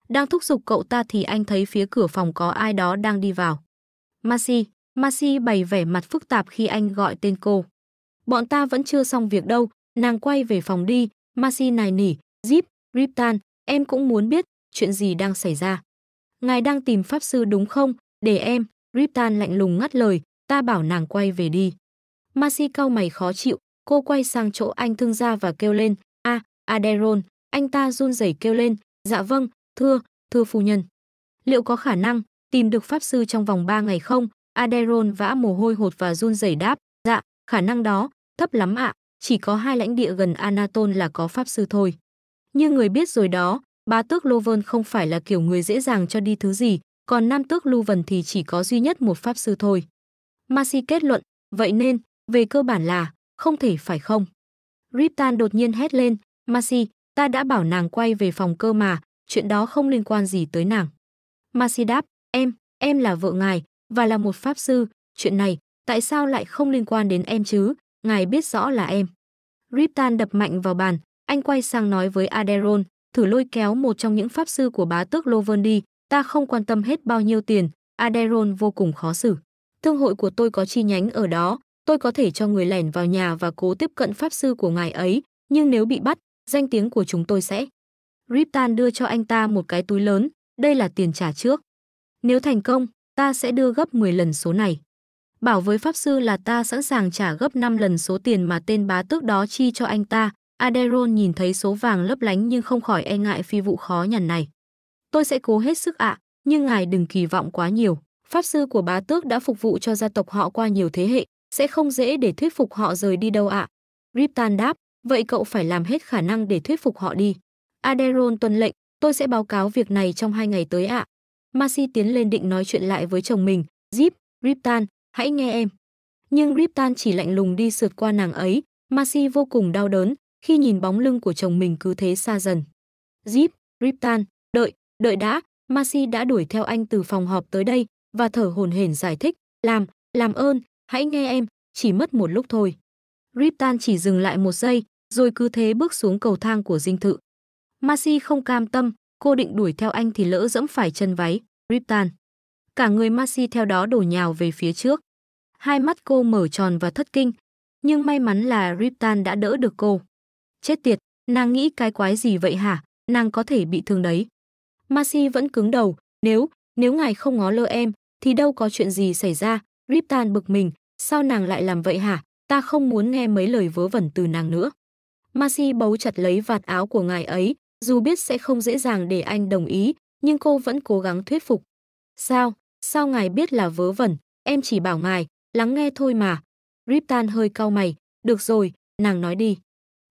Đang thúc giục cậu ta thì anh thấy phía cửa phòng có ai đó đang đi vào. Masi, Masi bày vẻ mặt phức tạp khi anh gọi tên cô. Bọn ta vẫn chưa xong việc đâu, nàng quay về phòng đi, Masi nài nỉ, Zip, Riptan, em cũng muốn biết chuyện gì đang xảy ra. Ngài đang tìm pháp sư đúng không? Để em, Riptan lạnh lùng ngắt lời, ta bảo nàng quay về đi. Masi cau mày khó chịu, cô quay sang chỗ anh thương gia và kêu lên, a, à, Aderon, anh ta run rẩy kêu lên, dạ vâng, thưa, thưa phu nhân. Liệu có khả năng tìm được pháp sư trong vòng 3 ngày không? Aderon vã mồ hôi hột và run rẩy đáp, khả năng đó thấp lắm ạ, chỉ có hai lãnh địa gần Anaton là có pháp sư thôi. Như người biết rồi đó, ba tước Loven không phải là kiểu người dễ dàng cho đi thứ gì, còn nam tước Luven thì chỉ có duy nhất một pháp sư thôi. Masi kết luận, vậy nên, về cơ bản là, không thể phải không? Riptan đột nhiên hét lên, Masi, ta đã bảo nàng quay về phòng cơ mà, chuyện đó không liên quan gì tới nàng. Masi đáp, em, em là vợ ngài, và là một pháp sư, chuyện này, Tại sao lại không liên quan đến em chứ? Ngài biết rõ là em. Riptan đập mạnh vào bàn, anh quay sang nói với Aderon, thử lôi kéo một trong những pháp sư của bá tước Loven đi, ta không quan tâm hết bao nhiêu tiền, Aderon vô cùng khó xử. Thương hội của tôi có chi nhánh ở đó, tôi có thể cho người lẻn vào nhà và cố tiếp cận pháp sư của ngài ấy, nhưng nếu bị bắt, danh tiếng của chúng tôi sẽ. Riptan đưa cho anh ta một cái túi lớn, đây là tiền trả trước. Nếu thành công, ta sẽ đưa gấp 10 lần số này. Bảo với Pháp Sư là ta sẵn sàng trả gấp 5 lần số tiền mà tên bá tước đó chi cho anh ta. Aderon nhìn thấy số vàng lấp lánh nhưng không khỏi e ngại phi vụ khó nhằn này. Tôi sẽ cố hết sức ạ, nhưng ngài đừng kỳ vọng quá nhiều. Pháp Sư của bá tước đã phục vụ cho gia tộc họ qua nhiều thế hệ, sẽ không dễ để thuyết phục họ rời đi đâu ạ. Riptan đáp, vậy cậu phải làm hết khả năng để thuyết phục họ đi. Aderon tuân lệnh, tôi sẽ báo cáo việc này trong hai ngày tới ạ. À. Masi tiến lên định nói chuyện lại với chồng mình, Zip, Riptan, hãy nghe em. Nhưng Riptan chỉ lạnh lùng đi sượt qua nàng ấy, Masi vô cùng đau đớn khi nhìn bóng lưng của chồng mình cứ thế xa dần. Zip, Riptan, đợi, đợi đã, Masi đã đuổi theo anh từ phòng họp tới đây và thở hồn hển giải thích, làm, làm ơn, hãy nghe em, chỉ mất một lúc thôi. Riptan chỉ dừng lại một giây, rồi cứ thế bước xuống cầu thang của dinh thự. Masi không cam tâm, cô định đuổi theo anh thì lỡ dẫm phải chân váy, Riptan. Cả người Maxi theo đó đổ nhào về phía trước. Hai mắt cô mở tròn và thất kinh, nhưng may mắn là Riptan đã đỡ được cô. Chết tiệt, nàng nghĩ cái quái gì vậy hả? Nàng có thể bị thương đấy. Maxi vẫn cứng đầu, nếu, nếu ngài không ngó lơ em, thì đâu có chuyện gì xảy ra. Riptan bực mình, sao nàng lại làm vậy hả? Ta không muốn nghe mấy lời vớ vẩn từ nàng nữa. Maxi bấu chặt lấy vạt áo của ngài ấy, dù biết sẽ không dễ dàng để anh đồng ý, nhưng cô vẫn cố gắng thuyết phục. Sao, Sao ngài biết là vớ vẩn, em chỉ bảo ngài, lắng nghe thôi mà. Riptan hơi cau mày, được rồi, nàng nói đi.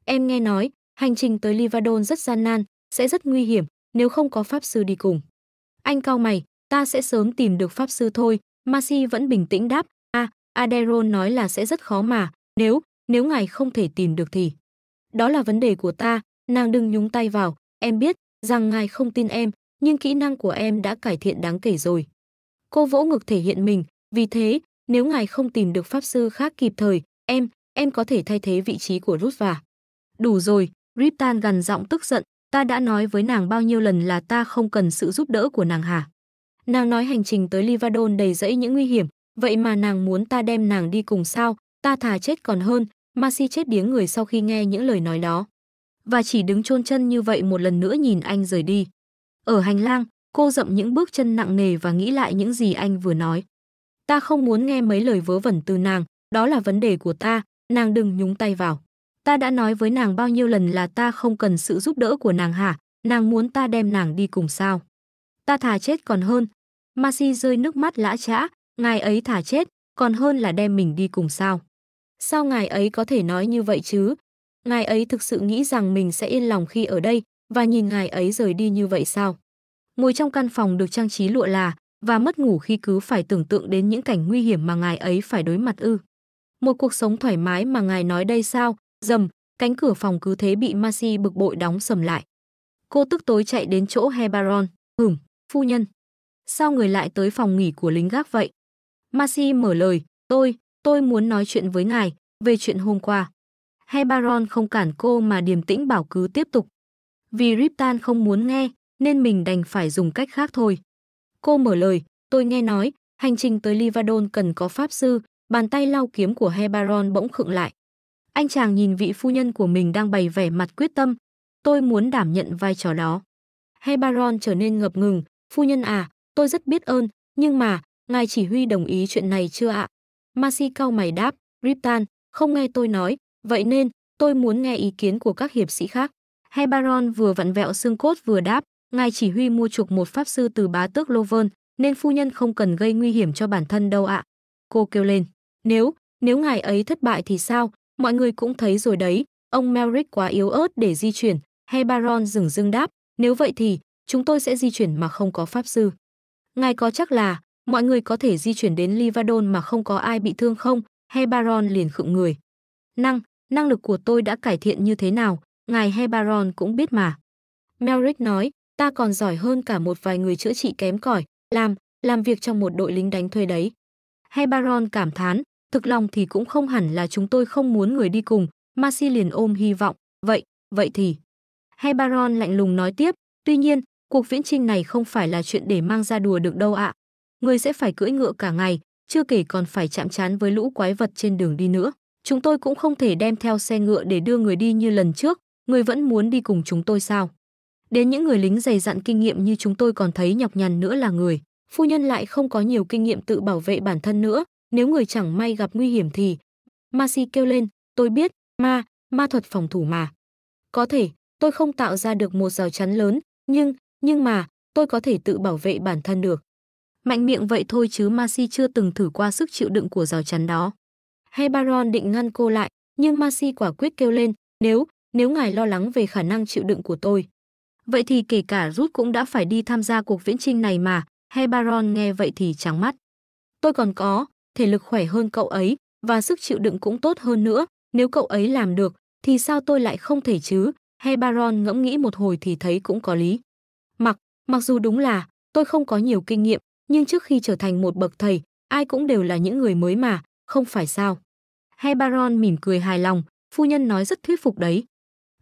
Em nghe nói, hành trình tới Livadon rất gian nan, sẽ rất nguy hiểm nếu không có pháp sư đi cùng. Anh cau mày, ta sẽ sớm tìm được pháp sư thôi. Masi vẫn bình tĩnh đáp, a, à, Aderon nói là sẽ rất khó mà, nếu, nếu ngài không thể tìm được thì. Đó là vấn đề của ta, nàng đừng nhúng tay vào, em biết rằng ngài không tin em, nhưng kỹ năng của em đã cải thiện đáng kể rồi. Cô vỗ ngực thể hiện mình, vì thế, nếu ngài không tìm được pháp sư khác kịp thời, em, em có thể thay thế vị trí của rút và. Đủ rồi, Riptan gằn giọng tức giận, ta đã nói với nàng bao nhiêu lần là ta không cần sự giúp đỡ của nàng hả? Nàng nói hành trình tới Livadon đầy rẫy những nguy hiểm, vậy mà nàng muốn ta đem nàng đi cùng sao, ta thà chết còn hơn, Masi chết điếng người sau khi nghe những lời nói đó. Và chỉ đứng chôn chân như vậy một lần nữa nhìn anh rời đi. Ở hành lang, Cô dậm những bước chân nặng nề và nghĩ lại những gì anh vừa nói. Ta không muốn nghe mấy lời vớ vẩn từ nàng, đó là vấn đề của ta, nàng đừng nhúng tay vào. Ta đã nói với nàng bao nhiêu lần là ta không cần sự giúp đỡ của nàng hả, nàng muốn ta đem nàng đi cùng sao. Ta thà chết còn hơn. Masi rơi nước mắt lã trã. ngài ấy thả chết, còn hơn là đem mình đi cùng sao. Sao ngài ấy có thể nói như vậy chứ? Ngài ấy thực sự nghĩ rằng mình sẽ yên lòng khi ở đây và nhìn ngài ấy rời đi như vậy sao? ngồi trong căn phòng được trang trí lụa là và mất ngủ khi cứ phải tưởng tượng đến những cảnh nguy hiểm mà ngài ấy phải đối mặt ư. Một cuộc sống thoải mái mà ngài nói đây sao, dầm, cánh cửa phòng cứ thế bị Masi bực bội đóng sầm lại. Cô tức tối chạy đến chỗ Hebaron, hửm, phu nhân. Sao người lại tới phòng nghỉ của lính gác vậy? Masi mở lời, tôi, tôi muốn nói chuyện với ngài, về chuyện hôm qua. Hebaron không cản cô mà điềm tĩnh bảo cứ tiếp tục. Vì Riptan không muốn nghe, nên mình đành phải dùng cách khác thôi. Cô mở lời, tôi nghe nói, hành trình tới Livadon cần có pháp sư, bàn tay lau kiếm của Hebaron bỗng khựng lại. Anh chàng nhìn vị phu nhân của mình đang bày vẻ mặt quyết tâm, tôi muốn đảm nhận vai trò đó. Hebaron trở nên ngập ngừng, phu nhân à, tôi rất biết ơn, nhưng mà, ngài chỉ huy đồng ý chuyện này chưa ạ? Masi cau mày đáp, Riptan, không nghe tôi nói, vậy nên, tôi muốn nghe ý kiến của các hiệp sĩ khác. Hebaron vừa vặn vẹo xương cốt vừa đáp, ngài chỉ huy mua chuộc một pháp sư từ bá tước Loven, nên phu nhân không cần gây nguy hiểm cho bản thân đâu ạ. Cô kêu lên, nếu, nếu ngài ấy thất bại thì sao, mọi người cũng thấy rồi đấy, ông Merrick quá yếu ớt để di chuyển, hay Baron dừng dưng đáp, nếu vậy thì, chúng tôi sẽ di chuyển mà không có pháp sư. Ngài có chắc là, mọi người có thể di chuyển đến Livadon mà không có ai bị thương không, hay Baron liền khựng người. Năng, năng lực của tôi đã cải thiện như thế nào, ngài Hebaron cũng biết mà. Melrick nói, ta còn giỏi hơn cả một vài người chữa trị kém cỏi, làm, làm việc trong một đội lính đánh thuê đấy. Hay Baron cảm thán, thực lòng thì cũng không hẳn là chúng tôi không muốn người đi cùng, Marcy liền ôm hy vọng, vậy, vậy thì. Hay Baron lạnh lùng nói tiếp, tuy nhiên, cuộc viễn trinh này không phải là chuyện để mang ra đùa được đâu ạ. Người sẽ phải cưỡi ngựa cả ngày, chưa kể còn phải chạm trán với lũ quái vật trên đường đi nữa. Chúng tôi cũng không thể đem theo xe ngựa để đưa người đi như lần trước, người vẫn muốn đi cùng chúng tôi sao? Đến những người lính dày dặn kinh nghiệm như chúng tôi còn thấy nhọc nhằn nữa là người, phu nhân lại không có nhiều kinh nghiệm tự bảo vệ bản thân nữa, nếu người chẳng may gặp nguy hiểm thì... Masi kêu lên, tôi biết, ma, ma thuật phòng thủ mà. Có thể, tôi không tạo ra được một rào chắn lớn, nhưng, nhưng mà, tôi có thể tự bảo vệ bản thân được. Mạnh miệng vậy thôi chứ Masi chưa từng thử qua sức chịu đựng của rào chắn đó. Hay Baron định ngăn cô lại, nhưng Masi quả quyết kêu lên, nếu, nếu ngài lo lắng về khả năng chịu đựng của tôi, Vậy thì kể cả rút cũng đã phải đi tham gia cuộc viễn chinh này mà, Hebaron nghe vậy thì trắng mắt. Tôi còn có, thể lực khỏe hơn cậu ấy, và sức chịu đựng cũng tốt hơn nữa, nếu cậu ấy làm được, thì sao tôi lại không thể chứ? Hebaron ngẫm nghĩ một hồi thì thấy cũng có lý. Mặc, mặc dù đúng là tôi không có nhiều kinh nghiệm, nhưng trước khi trở thành một bậc thầy, ai cũng đều là những người mới mà, không phải sao? Hebaron mỉm cười hài lòng, phu nhân nói rất thuyết phục đấy.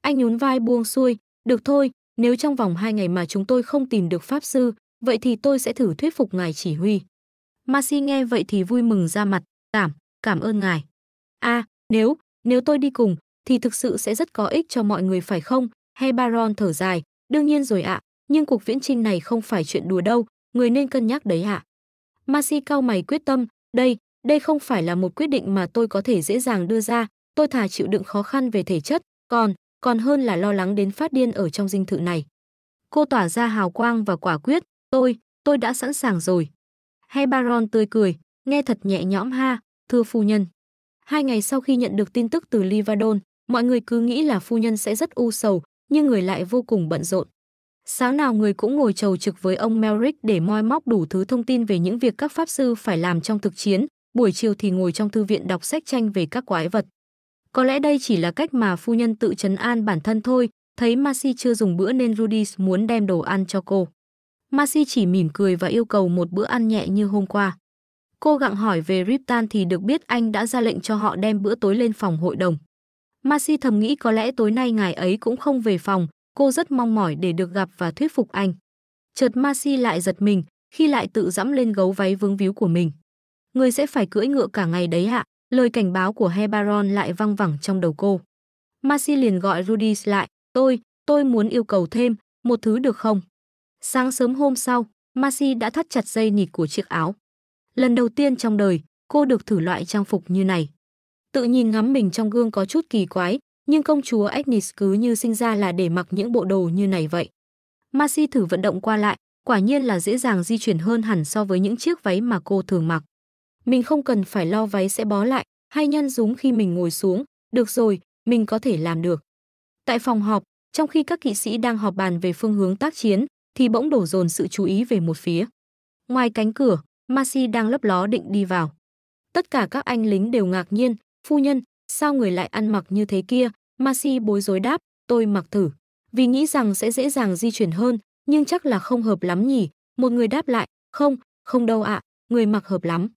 Anh nhún vai buông xuôi, được thôi, nếu trong vòng hai ngày mà chúng tôi không tìm được pháp sư, vậy thì tôi sẽ thử thuyết phục ngài chỉ huy. Masi nghe vậy thì vui mừng ra mặt, cảm, cảm ơn ngài. a à, nếu, nếu tôi đi cùng, thì thực sự sẽ rất có ích cho mọi người phải không? Hay Baron thở dài, đương nhiên rồi ạ, nhưng cuộc viễn trinh này không phải chuyện đùa đâu, người nên cân nhắc đấy ạ. À. Masi cao mày quyết tâm, đây, đây không phải là một quyết định mà tôi có thể dễ dàng đưa ra, tôi thà chịu đựng khó khăn về thể chất, còn, còn hơn là lo lắng đến phát điên ở trong dinh thự này. Cô tỏa ra hào quang và quả quyết, tôi, tôi đã sẵn sàng rồi. Hay Baron tươi cười, nghe thật nhẹ nhõm ha, thưa phu nhân. Hai ngày sau khi nhận được tin tức từ Livadon, mọi người cứ nghĩ là phu nhân sẽ rất u sầu, nhưng người lại vô cùng bận rộn. Sáng nào người cũng ngồi trầu trực với ông Melrick để moi móc đủ thứ thông tin về những việc các pháp sư phải làm trong thực chiến, buổi chiều thì ngồi trong thư viện đọc sách tranh về các quái vật. Có lẽ đây chỉ là cách mà phu nhân tự chấn an bản thân thôi, thấy Masi chưa dùng bữa nên Rudy muốn đem đồ ăn cho cô. Masi chỉ mỉm cười và yêu cầu một bữa ăn nhẹ như hôm qua. Cô gặng hỏi về Riptan thì được biết anh đã ra lệnh cho họ đem bữa tối lên phòng hội đồng. Masi thầm nghĩ có lẽ tối nay ngài ấy cũng không về phòng, cô rất mong mỏi để được gặp và thuyết phục anh. Chợt Masi lại giật mình khi lại tự dẫm lên gấu váy vướng víu của mình. Người sẽ phải cưỡi ngựa cả ngày đấy hạ. Lời cảnh báo của Hebaron lại văng vẳng trong đầu cô. Marcy liền gọi Rudy lại, tôi, tôi muốn yêu cầu thêm, một thứ được không? Sáng sớm hôm sau, Marcy đã thắt chặt dây nịt của chiếc áo. Lần đầu tiên trong đời, cô được thử loại trang phục như này. Tự nhìn ngắm mình trong gương có chút kỳ quái, nhưng công chúa Agnes cứ như sinh ra là để mặc những bộ đồ như này vậy. Marcy thử vận động qua lại, quả nhiên là dễ dàng di chuyển hơn hẳn so với những chiếc váy mà cô thường mặc mình không cần phải lo váy sẽ bó lại hay nhăn rúng khi mình ngồi xuống. Được rồi, mình có thể làm được. Tại phòng họp, trong khi các kỵ sĩ đang họp bàn về phương hướng tác chiến, thì bỗng đổ dồn sự chú ý về một phía. Ngoài cánh cửa, Masi đang lấp ló định đi vào. Tất cả các anh lính đều ngạc nhiên, phu nhân, sao người lại ăn mặc như thế kia? Masi bối rối đáp, tôi mặc thử. Vì nghĩ rằng sẽ dễ dàng di chuyển hơn, nhưng chắc là không hợp lắm nhỉ? Một người đáp lại, không, không đâu ạ, à, người mặc hợp lắm.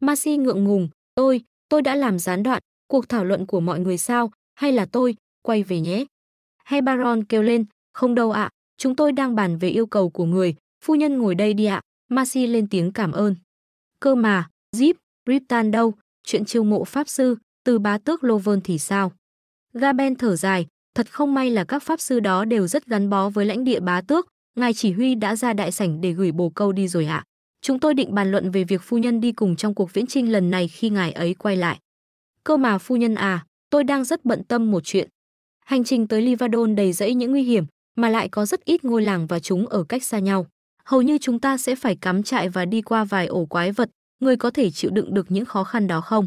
Masi ngượng ngùng, tôi, tôi đã làm gián đoạn, cuộc thảo luận của mọi người sao, hay là tôi, quay về nhé. Hay Baron kêu lên, không đâu ạ, chúng tôi đang bàn về yêu cầu của người, phu nhân ngồi đây đi ạ, à. Masi lên tiếng cảm ơn. Cơ mà, Zip, Riptan đâu, chuyện chiêu mộ pháp sư, từ bá tước Lovern thì sao? Gaben thở dài, thật không may là các pháp sư đó đều rất gắn bó với lãnh địa bá tước, ngài chỉ huy đã ra đại sảnh để gửi bồ câu đi rồi ạ. Chúng tôi định bàn luận về việc phu nhân đi cùng trong cuộc viễn trinh lần này khi ngài ấy quay lại. Cơ mà phu nhân à, tôi đang rất bận tâm một chuyện. Hành trình tới Livadon đầy rẫy những nguy hiểm, mà lại có rất ít ngôi làng và chúng ở cách xa nhau. Hầu như chúng ta sẽ phải cắm trại và đi qua vài ổ quái vật, người có thể chịu đựng được những khó khăn đó không?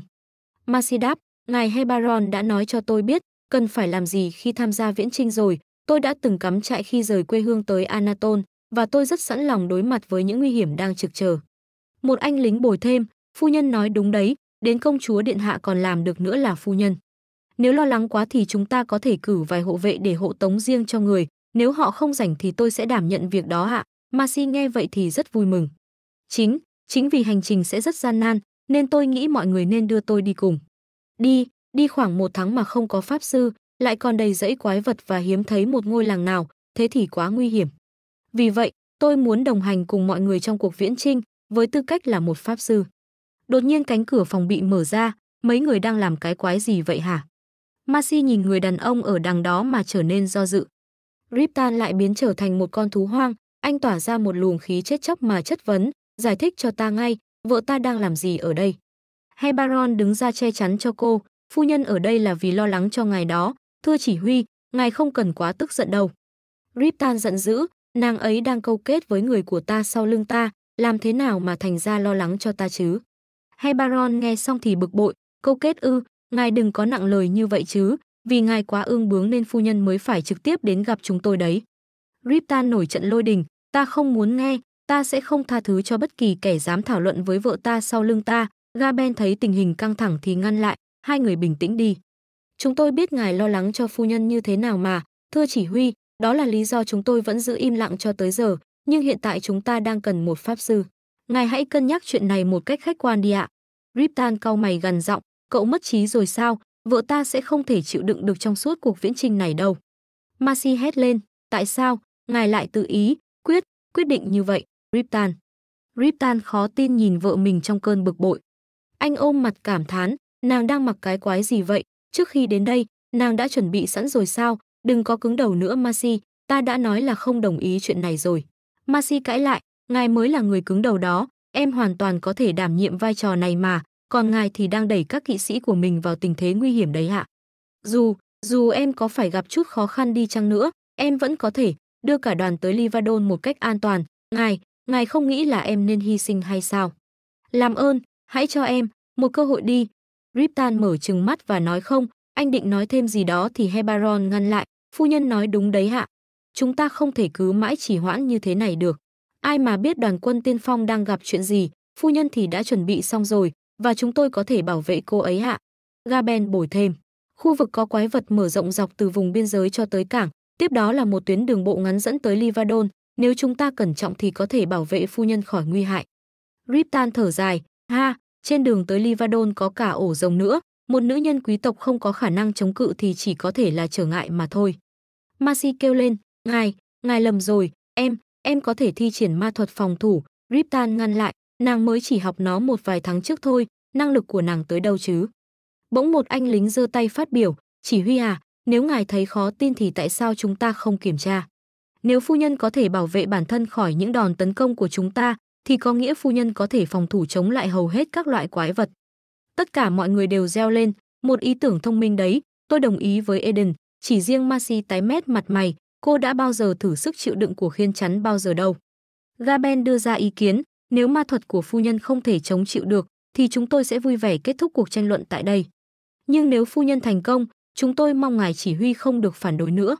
Masi đáp, ngài Hebaron đã nói cho tôi biết, cần phải làm gì khi tham gia viễn trinh rồi, tôi đã từng cắm trại khi rời quê hương tới Anatol, và tôi rất sẵn lòng đối mặt với những nguy hiểm đang trực chờ. Một anh lính bồi thêm, phu nhân nói đúng đấy, đến công chúa điện hạ còn làm được nữa là phu nhân. Nếu lo lắng quá thì chúng ta có thể cử vài hộ vệ để hộ tống riêng cho người, nếu họ không rảnh thì tôi sẽ đảm nhận việc đó hạ. Masi nghe vậy thì rất vui mừng. Chính, chính vì hành trình sẽ rất gian nan, nên tôi nghĩ mọi người nên đưa tôi đi cùng. Đi, đi khoảng một tháng mà không có pháp sư, lại còn đầy dãy quái vật và hiếm thấy một ngôi làng nào, thế thì quá nguy hiểm. Vì vậy, tôi muốn đồng hành cùng mọi người trong cuộc viễn trinh với tư cách là một pháp sư. Đột nhiên cánh cửa phòng bị mở ra, mấy người đang làm cái quái gì vậy hả? Masi nhìn người đàn ông ở đằng đó mà trở nên do dự. Riptan lại biến trở thành một con thú hoang, anh tỏa ra một luồng khí chết chóc mà chất vấn, giải thích cho ta ngay, vợ ta đang làm gì ở đây? Hay Baron đứng ra che chắn cho cô, phu nhân ở đây là vì lo lắng cho ngài đó, thưa chỉ huy, ngài không cần quá tức giận đâu. Riptan giận dữ, nàng ấy đang câu kết với người của ta sau lưng ta, làm thế nào mà thành ra lo lắng cho ta chứ? Hay Baron nghe xong thì bực bội, câu kết ư, ngài đừng có nặng lời như vậy chứ, vì ngài quá ương bướng nên phu nhân mới phải trực tiếp đến gặp chúng tôi đấy. Riptan nổi trận lôi đình, ta không muốn nghe, ta sẽ không tha thứ cho bất kỳ kẻ dám thảo luận với vợ ta sau lưng ta. Gaben thấy tình hình căng thẳng thì ngăn lại, hai người bình tĩnh đi. Chúng tôi biết ngài lo lắng cho phu nhân như thế nào mà, thưa chỉ huy, đó là lý do chúng tôi vẫn giữ im lặng cho tới giờ, nhưng hiện tại chúng ta đang cần một pháp sư. Ngài hãy cân nhắc chuyện này một cách khách quan đi ạ. Riptan cau mày gần giọng, cậu mất trí rồi sao, vợ ta sẽ không thể chịu đựng được trong suốt cuộc viễn trình này đâu. Masi hét lên, tại sao, ngài lại tự ý, quyết, quyết định như vậy, Riptan. Riptan khó tin nhìn vợ mình trong cơn bực bội. Anh ôm mặt cảm thán, nàng đang mặc cái quái gì vậy, trước khi đến đây, nàng đã chuẩn bị sẵn rồi sao, Đừng có cứng đầu nữa Masi, ta đã nói là không đồng ý chuyện này rồi. Masi cãi lại, ngài mới là người cứng đầu đó, em hoàn toàn có thể đảm nhiệm vai trò này mà, còn ngài thì đang đẩy các kỵ sĩ của mình vào tình thế nguy hiểm đấy ạ. Dù, dù em có phải gặp chút khó khăn đi chăng nữa, em vẫn có thể đưa cả đoàn tới Livadon một cách an toàn. Ngài, ngài không nghĩ là em nên hy sinh hay sao? Làm ơn, hãy cho em một cơ hội đi. Riptan mở trừng mắt và nói không, anh định nói thêm gì đó thì Hebaron ngăn lại, phu nhân nói đúng đấy hạ. Chúng ta không thể cứ mãi chỉ hoãn như thế này được. Ai mà biết đoàn quân tiên phong đang gặp chuyện gì, phu nhân thì đã chuẩn bị xong rồi, và chúng tôi có thể bảo vệ cô ấy hạ. Gaben bổ thêm. Khu vực có quái vật mở rộng dọc từ vùng biên giới cho tới cảng, tiếp đó là một tuyến đường bộ ngắn dẫn tới Livadon, nếu chúng ta cẩn trọng thì có thể bảo vệ phu nhân khỏi nguy hại. Riptan thở dài, ha, trên đường tới Livadon có cả ổ rồng nữa, một nữ nhân quý tộc không có khả năng chống cự thì chỉ có thể là trở ngại mà thôi. Masi kêu lên, ngài, ngài lầm rồi, em, em có thể thi triển ma thuật phòng thủ, Riptan ngăn lại, nàng mới chỉ học nó một vài tháng trước thôi, năng lực của nàng tới đâu chứ. Bỗng một anh lính giơ tay phát biểu, chỉ huy à, nếu ngài thấy khó tin thì tại sao chúng ta không kiểm tra? Nếu phu nhân có thể bảo vệ bản thân khỏi những đòn tấn công của chúng ta, thì có nghĩa phu nhân có thể phòng thủ chống lại hầu hết các loại quái vật. Tất cả mọi người đều reo lên, một ý tưởng thông minh đấy, tôi đồng ý với Eden, chỉ riêng Marcy tái mét mặt mày, cô đã bao giờ thử sức chịu đựng của khiên chắn bao giờ đâu. Gaben đưa ra ý kiến, nếu ma thuật của phu nhân không thể chống chịu được, thì chúng tôi sẽ vui vẻ kết thúc cuộc tranh luận tại đây. Nhưng nếu phu nhân thành công, chúng tôi mong ngài chỉ huy không được phản đối nữa.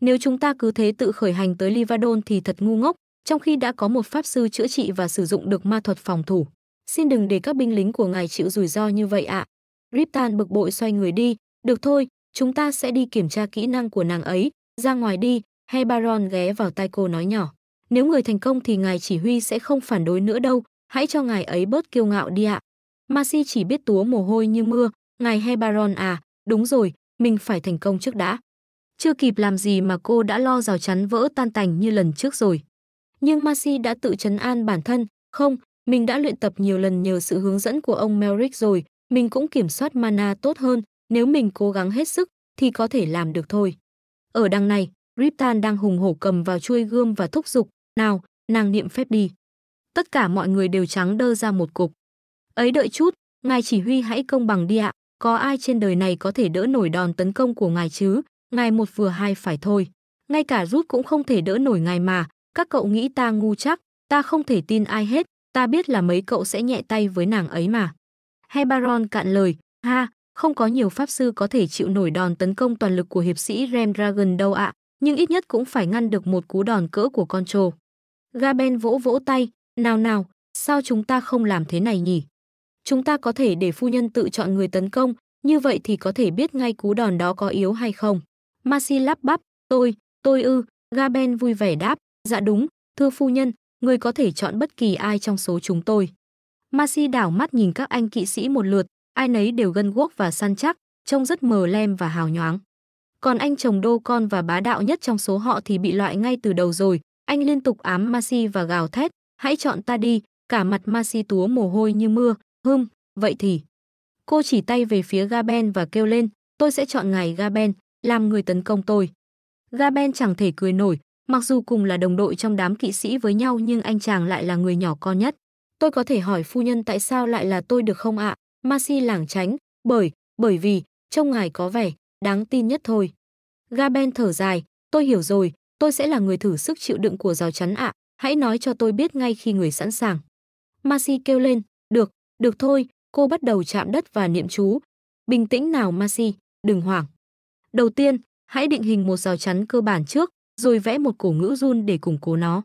Nếu chúng ta cứ thế tự khởi hành tới Livadon thì thật ngu ngốc, trong khi đã có một pháp sư chữa trị và sử dụng được ma thuật phòng thủ xin đừng để các binh lính của ngài chịu rủi ro như vậy ạ. Riptan bực bội xoay người đi, được thôi, chúng ta sẽ đi kiểm tra kỹ năng của nàng ấy, ra ngoài đi, Hebaron ghé vào tai cô nói nhỏ. Nếu người thành công thì ngài chỉ huy sẽ không phản đối nữa đâu, hãy cho ngài ấy bớt kiêu ngạo đi ạ. À. Masi chỉ biết túa mồ hôi như mưa, ngài Hebaron à, đúng rồi, mình phải thành công trước đã. Chưa kịp làm gì mà cô đã lo rào chắn vỡ tan tành như lần trước rồi. Nhưng Masi đã tự chấn an bản thân, không, mình đã luyện tập nhiều lần nhờ sự hướng dẫn của ông Merrick rồi, mình cũng kiểm soát mana tốt hơn, nếu mình cố gắng hết sức thì có thể làm được thôi. Ở đằng này, Riptan đang hùng hổ cầm vào chuôi gươm và thúc giục, "Nào, nàng niệm phép đi." Tất cả mọi người đều trắng đơ ra một cục. "Ấy đợi chút, ngài chỉ huy hãy công bằng đi ạ, có ai trên đời này có thể đỡ nổi đòn tấn công của ngài chứ, ngài một vừa hai phải thôi. Ngay cả rút cũng không thể đỡ nổi ngài mà, các cậu nghĩ ta ngu chắc, ta không thể tin ai hết, Ta biết là mấy cậu sẽ nhẹ tay với nàng ấy mà. Hebaron cạn lời, ha, không có nhiều pháp sư có thể chịu nổi đòn tấn công toàn lực của hiệp sĩ Remdragon đâu ạ, nhưng ít nhất cũng phải ngăn được một cú đòn cỡ của con trồ. Gaben vỗ vỗ tay, nào nào, sao chúng ta không làm thế này nhỉ? Chúng ta có thể để phu nhân tự chọn người tấn công, như vậy thì có thể biết ngay cú đòn đó có yếu hay không. Masi lắp bắp, tôi, tôi ư, Gaben vui vẻ đáp, dạ đúng, thưa phu nhân, Người có thể chọn bất kỳ ai trong số chúng tôi. Masi đảo mắt nhìn các anh kỵ sĩ một lượt, ai nấy đều gân guốc và săn chắc, trông rất mờ lem và hào nhoáng. Còn anh chồng đô con và bá đạo nhất trong số họ thì bị loại ngay từ đầu rồi, anh liên tục ám Masi và gào thét, hãy chọn ta đi, cả mặt Masi túa mồ hôi như mưa, hưng, vậy thì. Cô chỉ tay về phía Gaben và kêu lên, tôi sẽ chọn ngài Gaben, làm người tấn công tôi. Gaben chẳng thể cười nổi, Mặc dù cùng là đồng đội trong đám kỵ sĩ với nhau nhưng anh chàng lại là người nhỏ con nhất. Tôi có thể hỏi phu nhân tại sao lại là tôi được không ạ? Masi lảng tránh, bởi, bởi vì, trông ngài có vẻ, đáng tin nhất thôi. Gaben thở dài, tôi hiểu rồi, tôi sẽ là người thử sức chịu đựng của rào chắn ạ, hãy nói cho tôi biết ngay khi người sẵn sàng. Masi kêu lên, được, được thôi, cô bắt đầu chạm đất và niệm chú. Bình tĩnh nào Masi, đừng hoảng. Đầu tiên, hãy định hình một rào chắn cơ bản trước, rồi vẽ một cổ ngữ run để củng cố nó.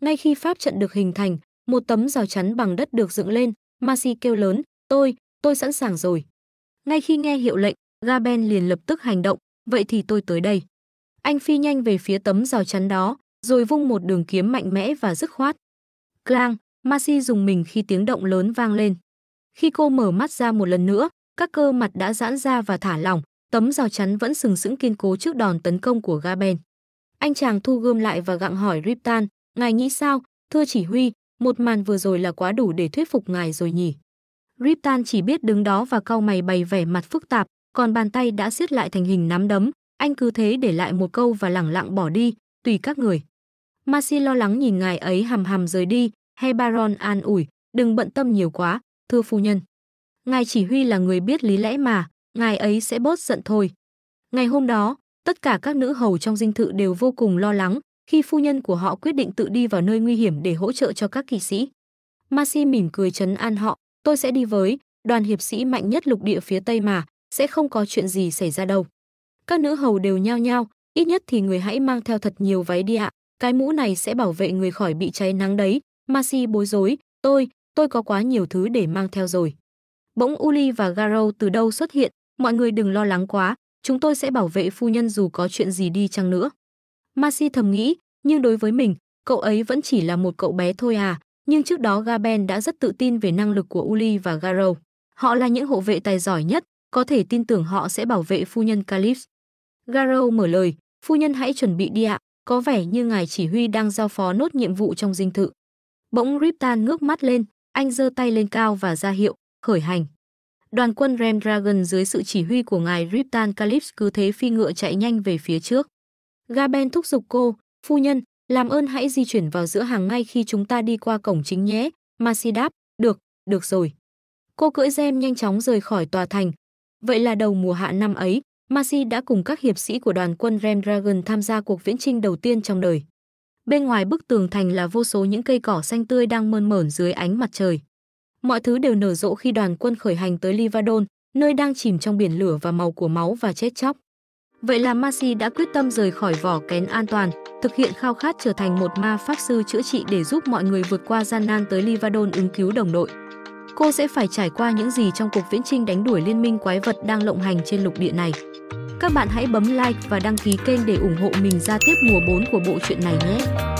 Ngay khi pháp trận được hình thành, một tấm rào chắn bằng đất được dựng lên, Masi kêu lớn, tôi, tôi sẵn sàng rồi. Ngay khi nghe hiệu lệnh, Gaben liền lập tức hành động, vậy thì tôi tới đây. Anh phi nhanh về phía tấm rào chắn đó, rồi vung một đường kiếm mạnh mẽ và dứt khoát. Clang, Masi dùng mình khi tiếng động lớn vang lên. Khi cô mở mắt ra một lần nữa, các cơ mặt đã giãn ra và thả lỏng, tấm rào chắn vẫn sừng sững kiên cố trước đòn tấn công của Gaben. Anh chàng thu gươm lại và gặng hỏi Riptan, ngài nghĩ sao, thưa chỉ huy, một màn vừa rồi là quá đủ để thuyết phục ngài rồi nhỉ. Riptan chỉ biết đứng đó và cau mày bày vẻ mặt phức tạp, còn bàn tay đã siết lại thành hình nắm đấm, anh cứ thế để lại một câu và lẳng lặng bỏ đi, tùy các người. Masi lo lắng nhìn ngài ấy hầm hầm rời đi, Hebaron an ủi, đừng bận tâm nhiều quá, thưa phu nhân. Ngài chỉ huy là người biết lý lẽ mà, ngài ấy sẽ bớt giận thôi. Ngày hôm đó, Tất cả các nữ hầu trong dinh thự đều vô cùng lo lắng khi phu nhân của họ quyết định tự đi vào nơi nguy hiểm để hỗ trợ cho các kỵ sĩ. Masi mỉm cười trấn an họ, tôi sẽ đi với, đoàn hiệp sĩ mạnh nhất lục địa phía Tây mà, sẽ không có chuyện gì xảy ra đâu. Các nữ hầu đều nhao nhao, ít nhất thì người hãy mang theo thật nhiều váy đi ạ, cái mũ này sẽ bảo vệ người khỏi bị cháy nắng đấy. Masi bối rối, tôi, tôi có quá nhiều thứ để mang theo rồi. Bỗng Uli và Garo từ đâu xuất hiện, mọi người đừng lo lắng quá, Chúng tôi sẽ bảo vệ phu nhân dù có chuyện gì đi chăng nữa. Masi thầm nghĩ, nhưng đối với mình, cậu ấy vẫn chỉ là một cậu bé thôi à, nhưng trước đó Gaben đã rất tự tin về năng lực của Uli và Garou. Họ là những hộ vệ tài giỏi nhất, có thể tin tưởng họ sẽ bảo vệ phu nhân Calypso. Garou mở lời, phu nhân hãy chuẩn bị đi ạ, có vẻ như ngài chỉ huy đang giao phó nốt nhiệm vụ trong dinh thự. Bỗng Riptan ngước mắt lên, anh giơ tay lên cao và ra hiệu, khởi hành. Đoàn quân Remdragon dưới sự chỉ huy của ngài Riptan Calyps cứ thế phi ngựa chạy nhanh về phía trước. Gaben thúc giục cô, phu nhân, làm ơn hãy di chuyển vào giữa hàng ngay khi chúng ta đi qua cổng chính nhé. Masi đáp, được, được rồi. Cô cưỡi gem nhanh chóng rời khỏi tòa thành. Vậy là đầu mùa hạ năm ấy, Masi đã cùng các hiệp sĩ của đoàn quân Remdragon tham gia cuộc viễn chinh đầu tiên trong đời. Bên ngoài bức tường thành là vô số những cây cỏ xanh tươi đang mơn mởn dưới ánh mặt trời mọi thứ đều nở rộ khi đoàn quân khởi hành tới Livadon, nơi đang chìm trong biển lửa và màu của máu và chết chóc. Vậy là Masi đã quyết tâm rời khỏi vỏ kén an toàn, thực hiện khao khát trở thành một ma pháp sư chữa trị để giúp mọi người vượt qua gian nan tới Livadon ứng cứu đồng đội. Cô sẽ phải trải qua những gì trong cuộc viễn trinh đánh đuổi liên minh quái vật đang lộng hành trên lục địa này. Các bạn hãy bấm like và đăng ký kênh để ủng hộ mình ra tiếp mùa 4 của bộ truyện này nhé!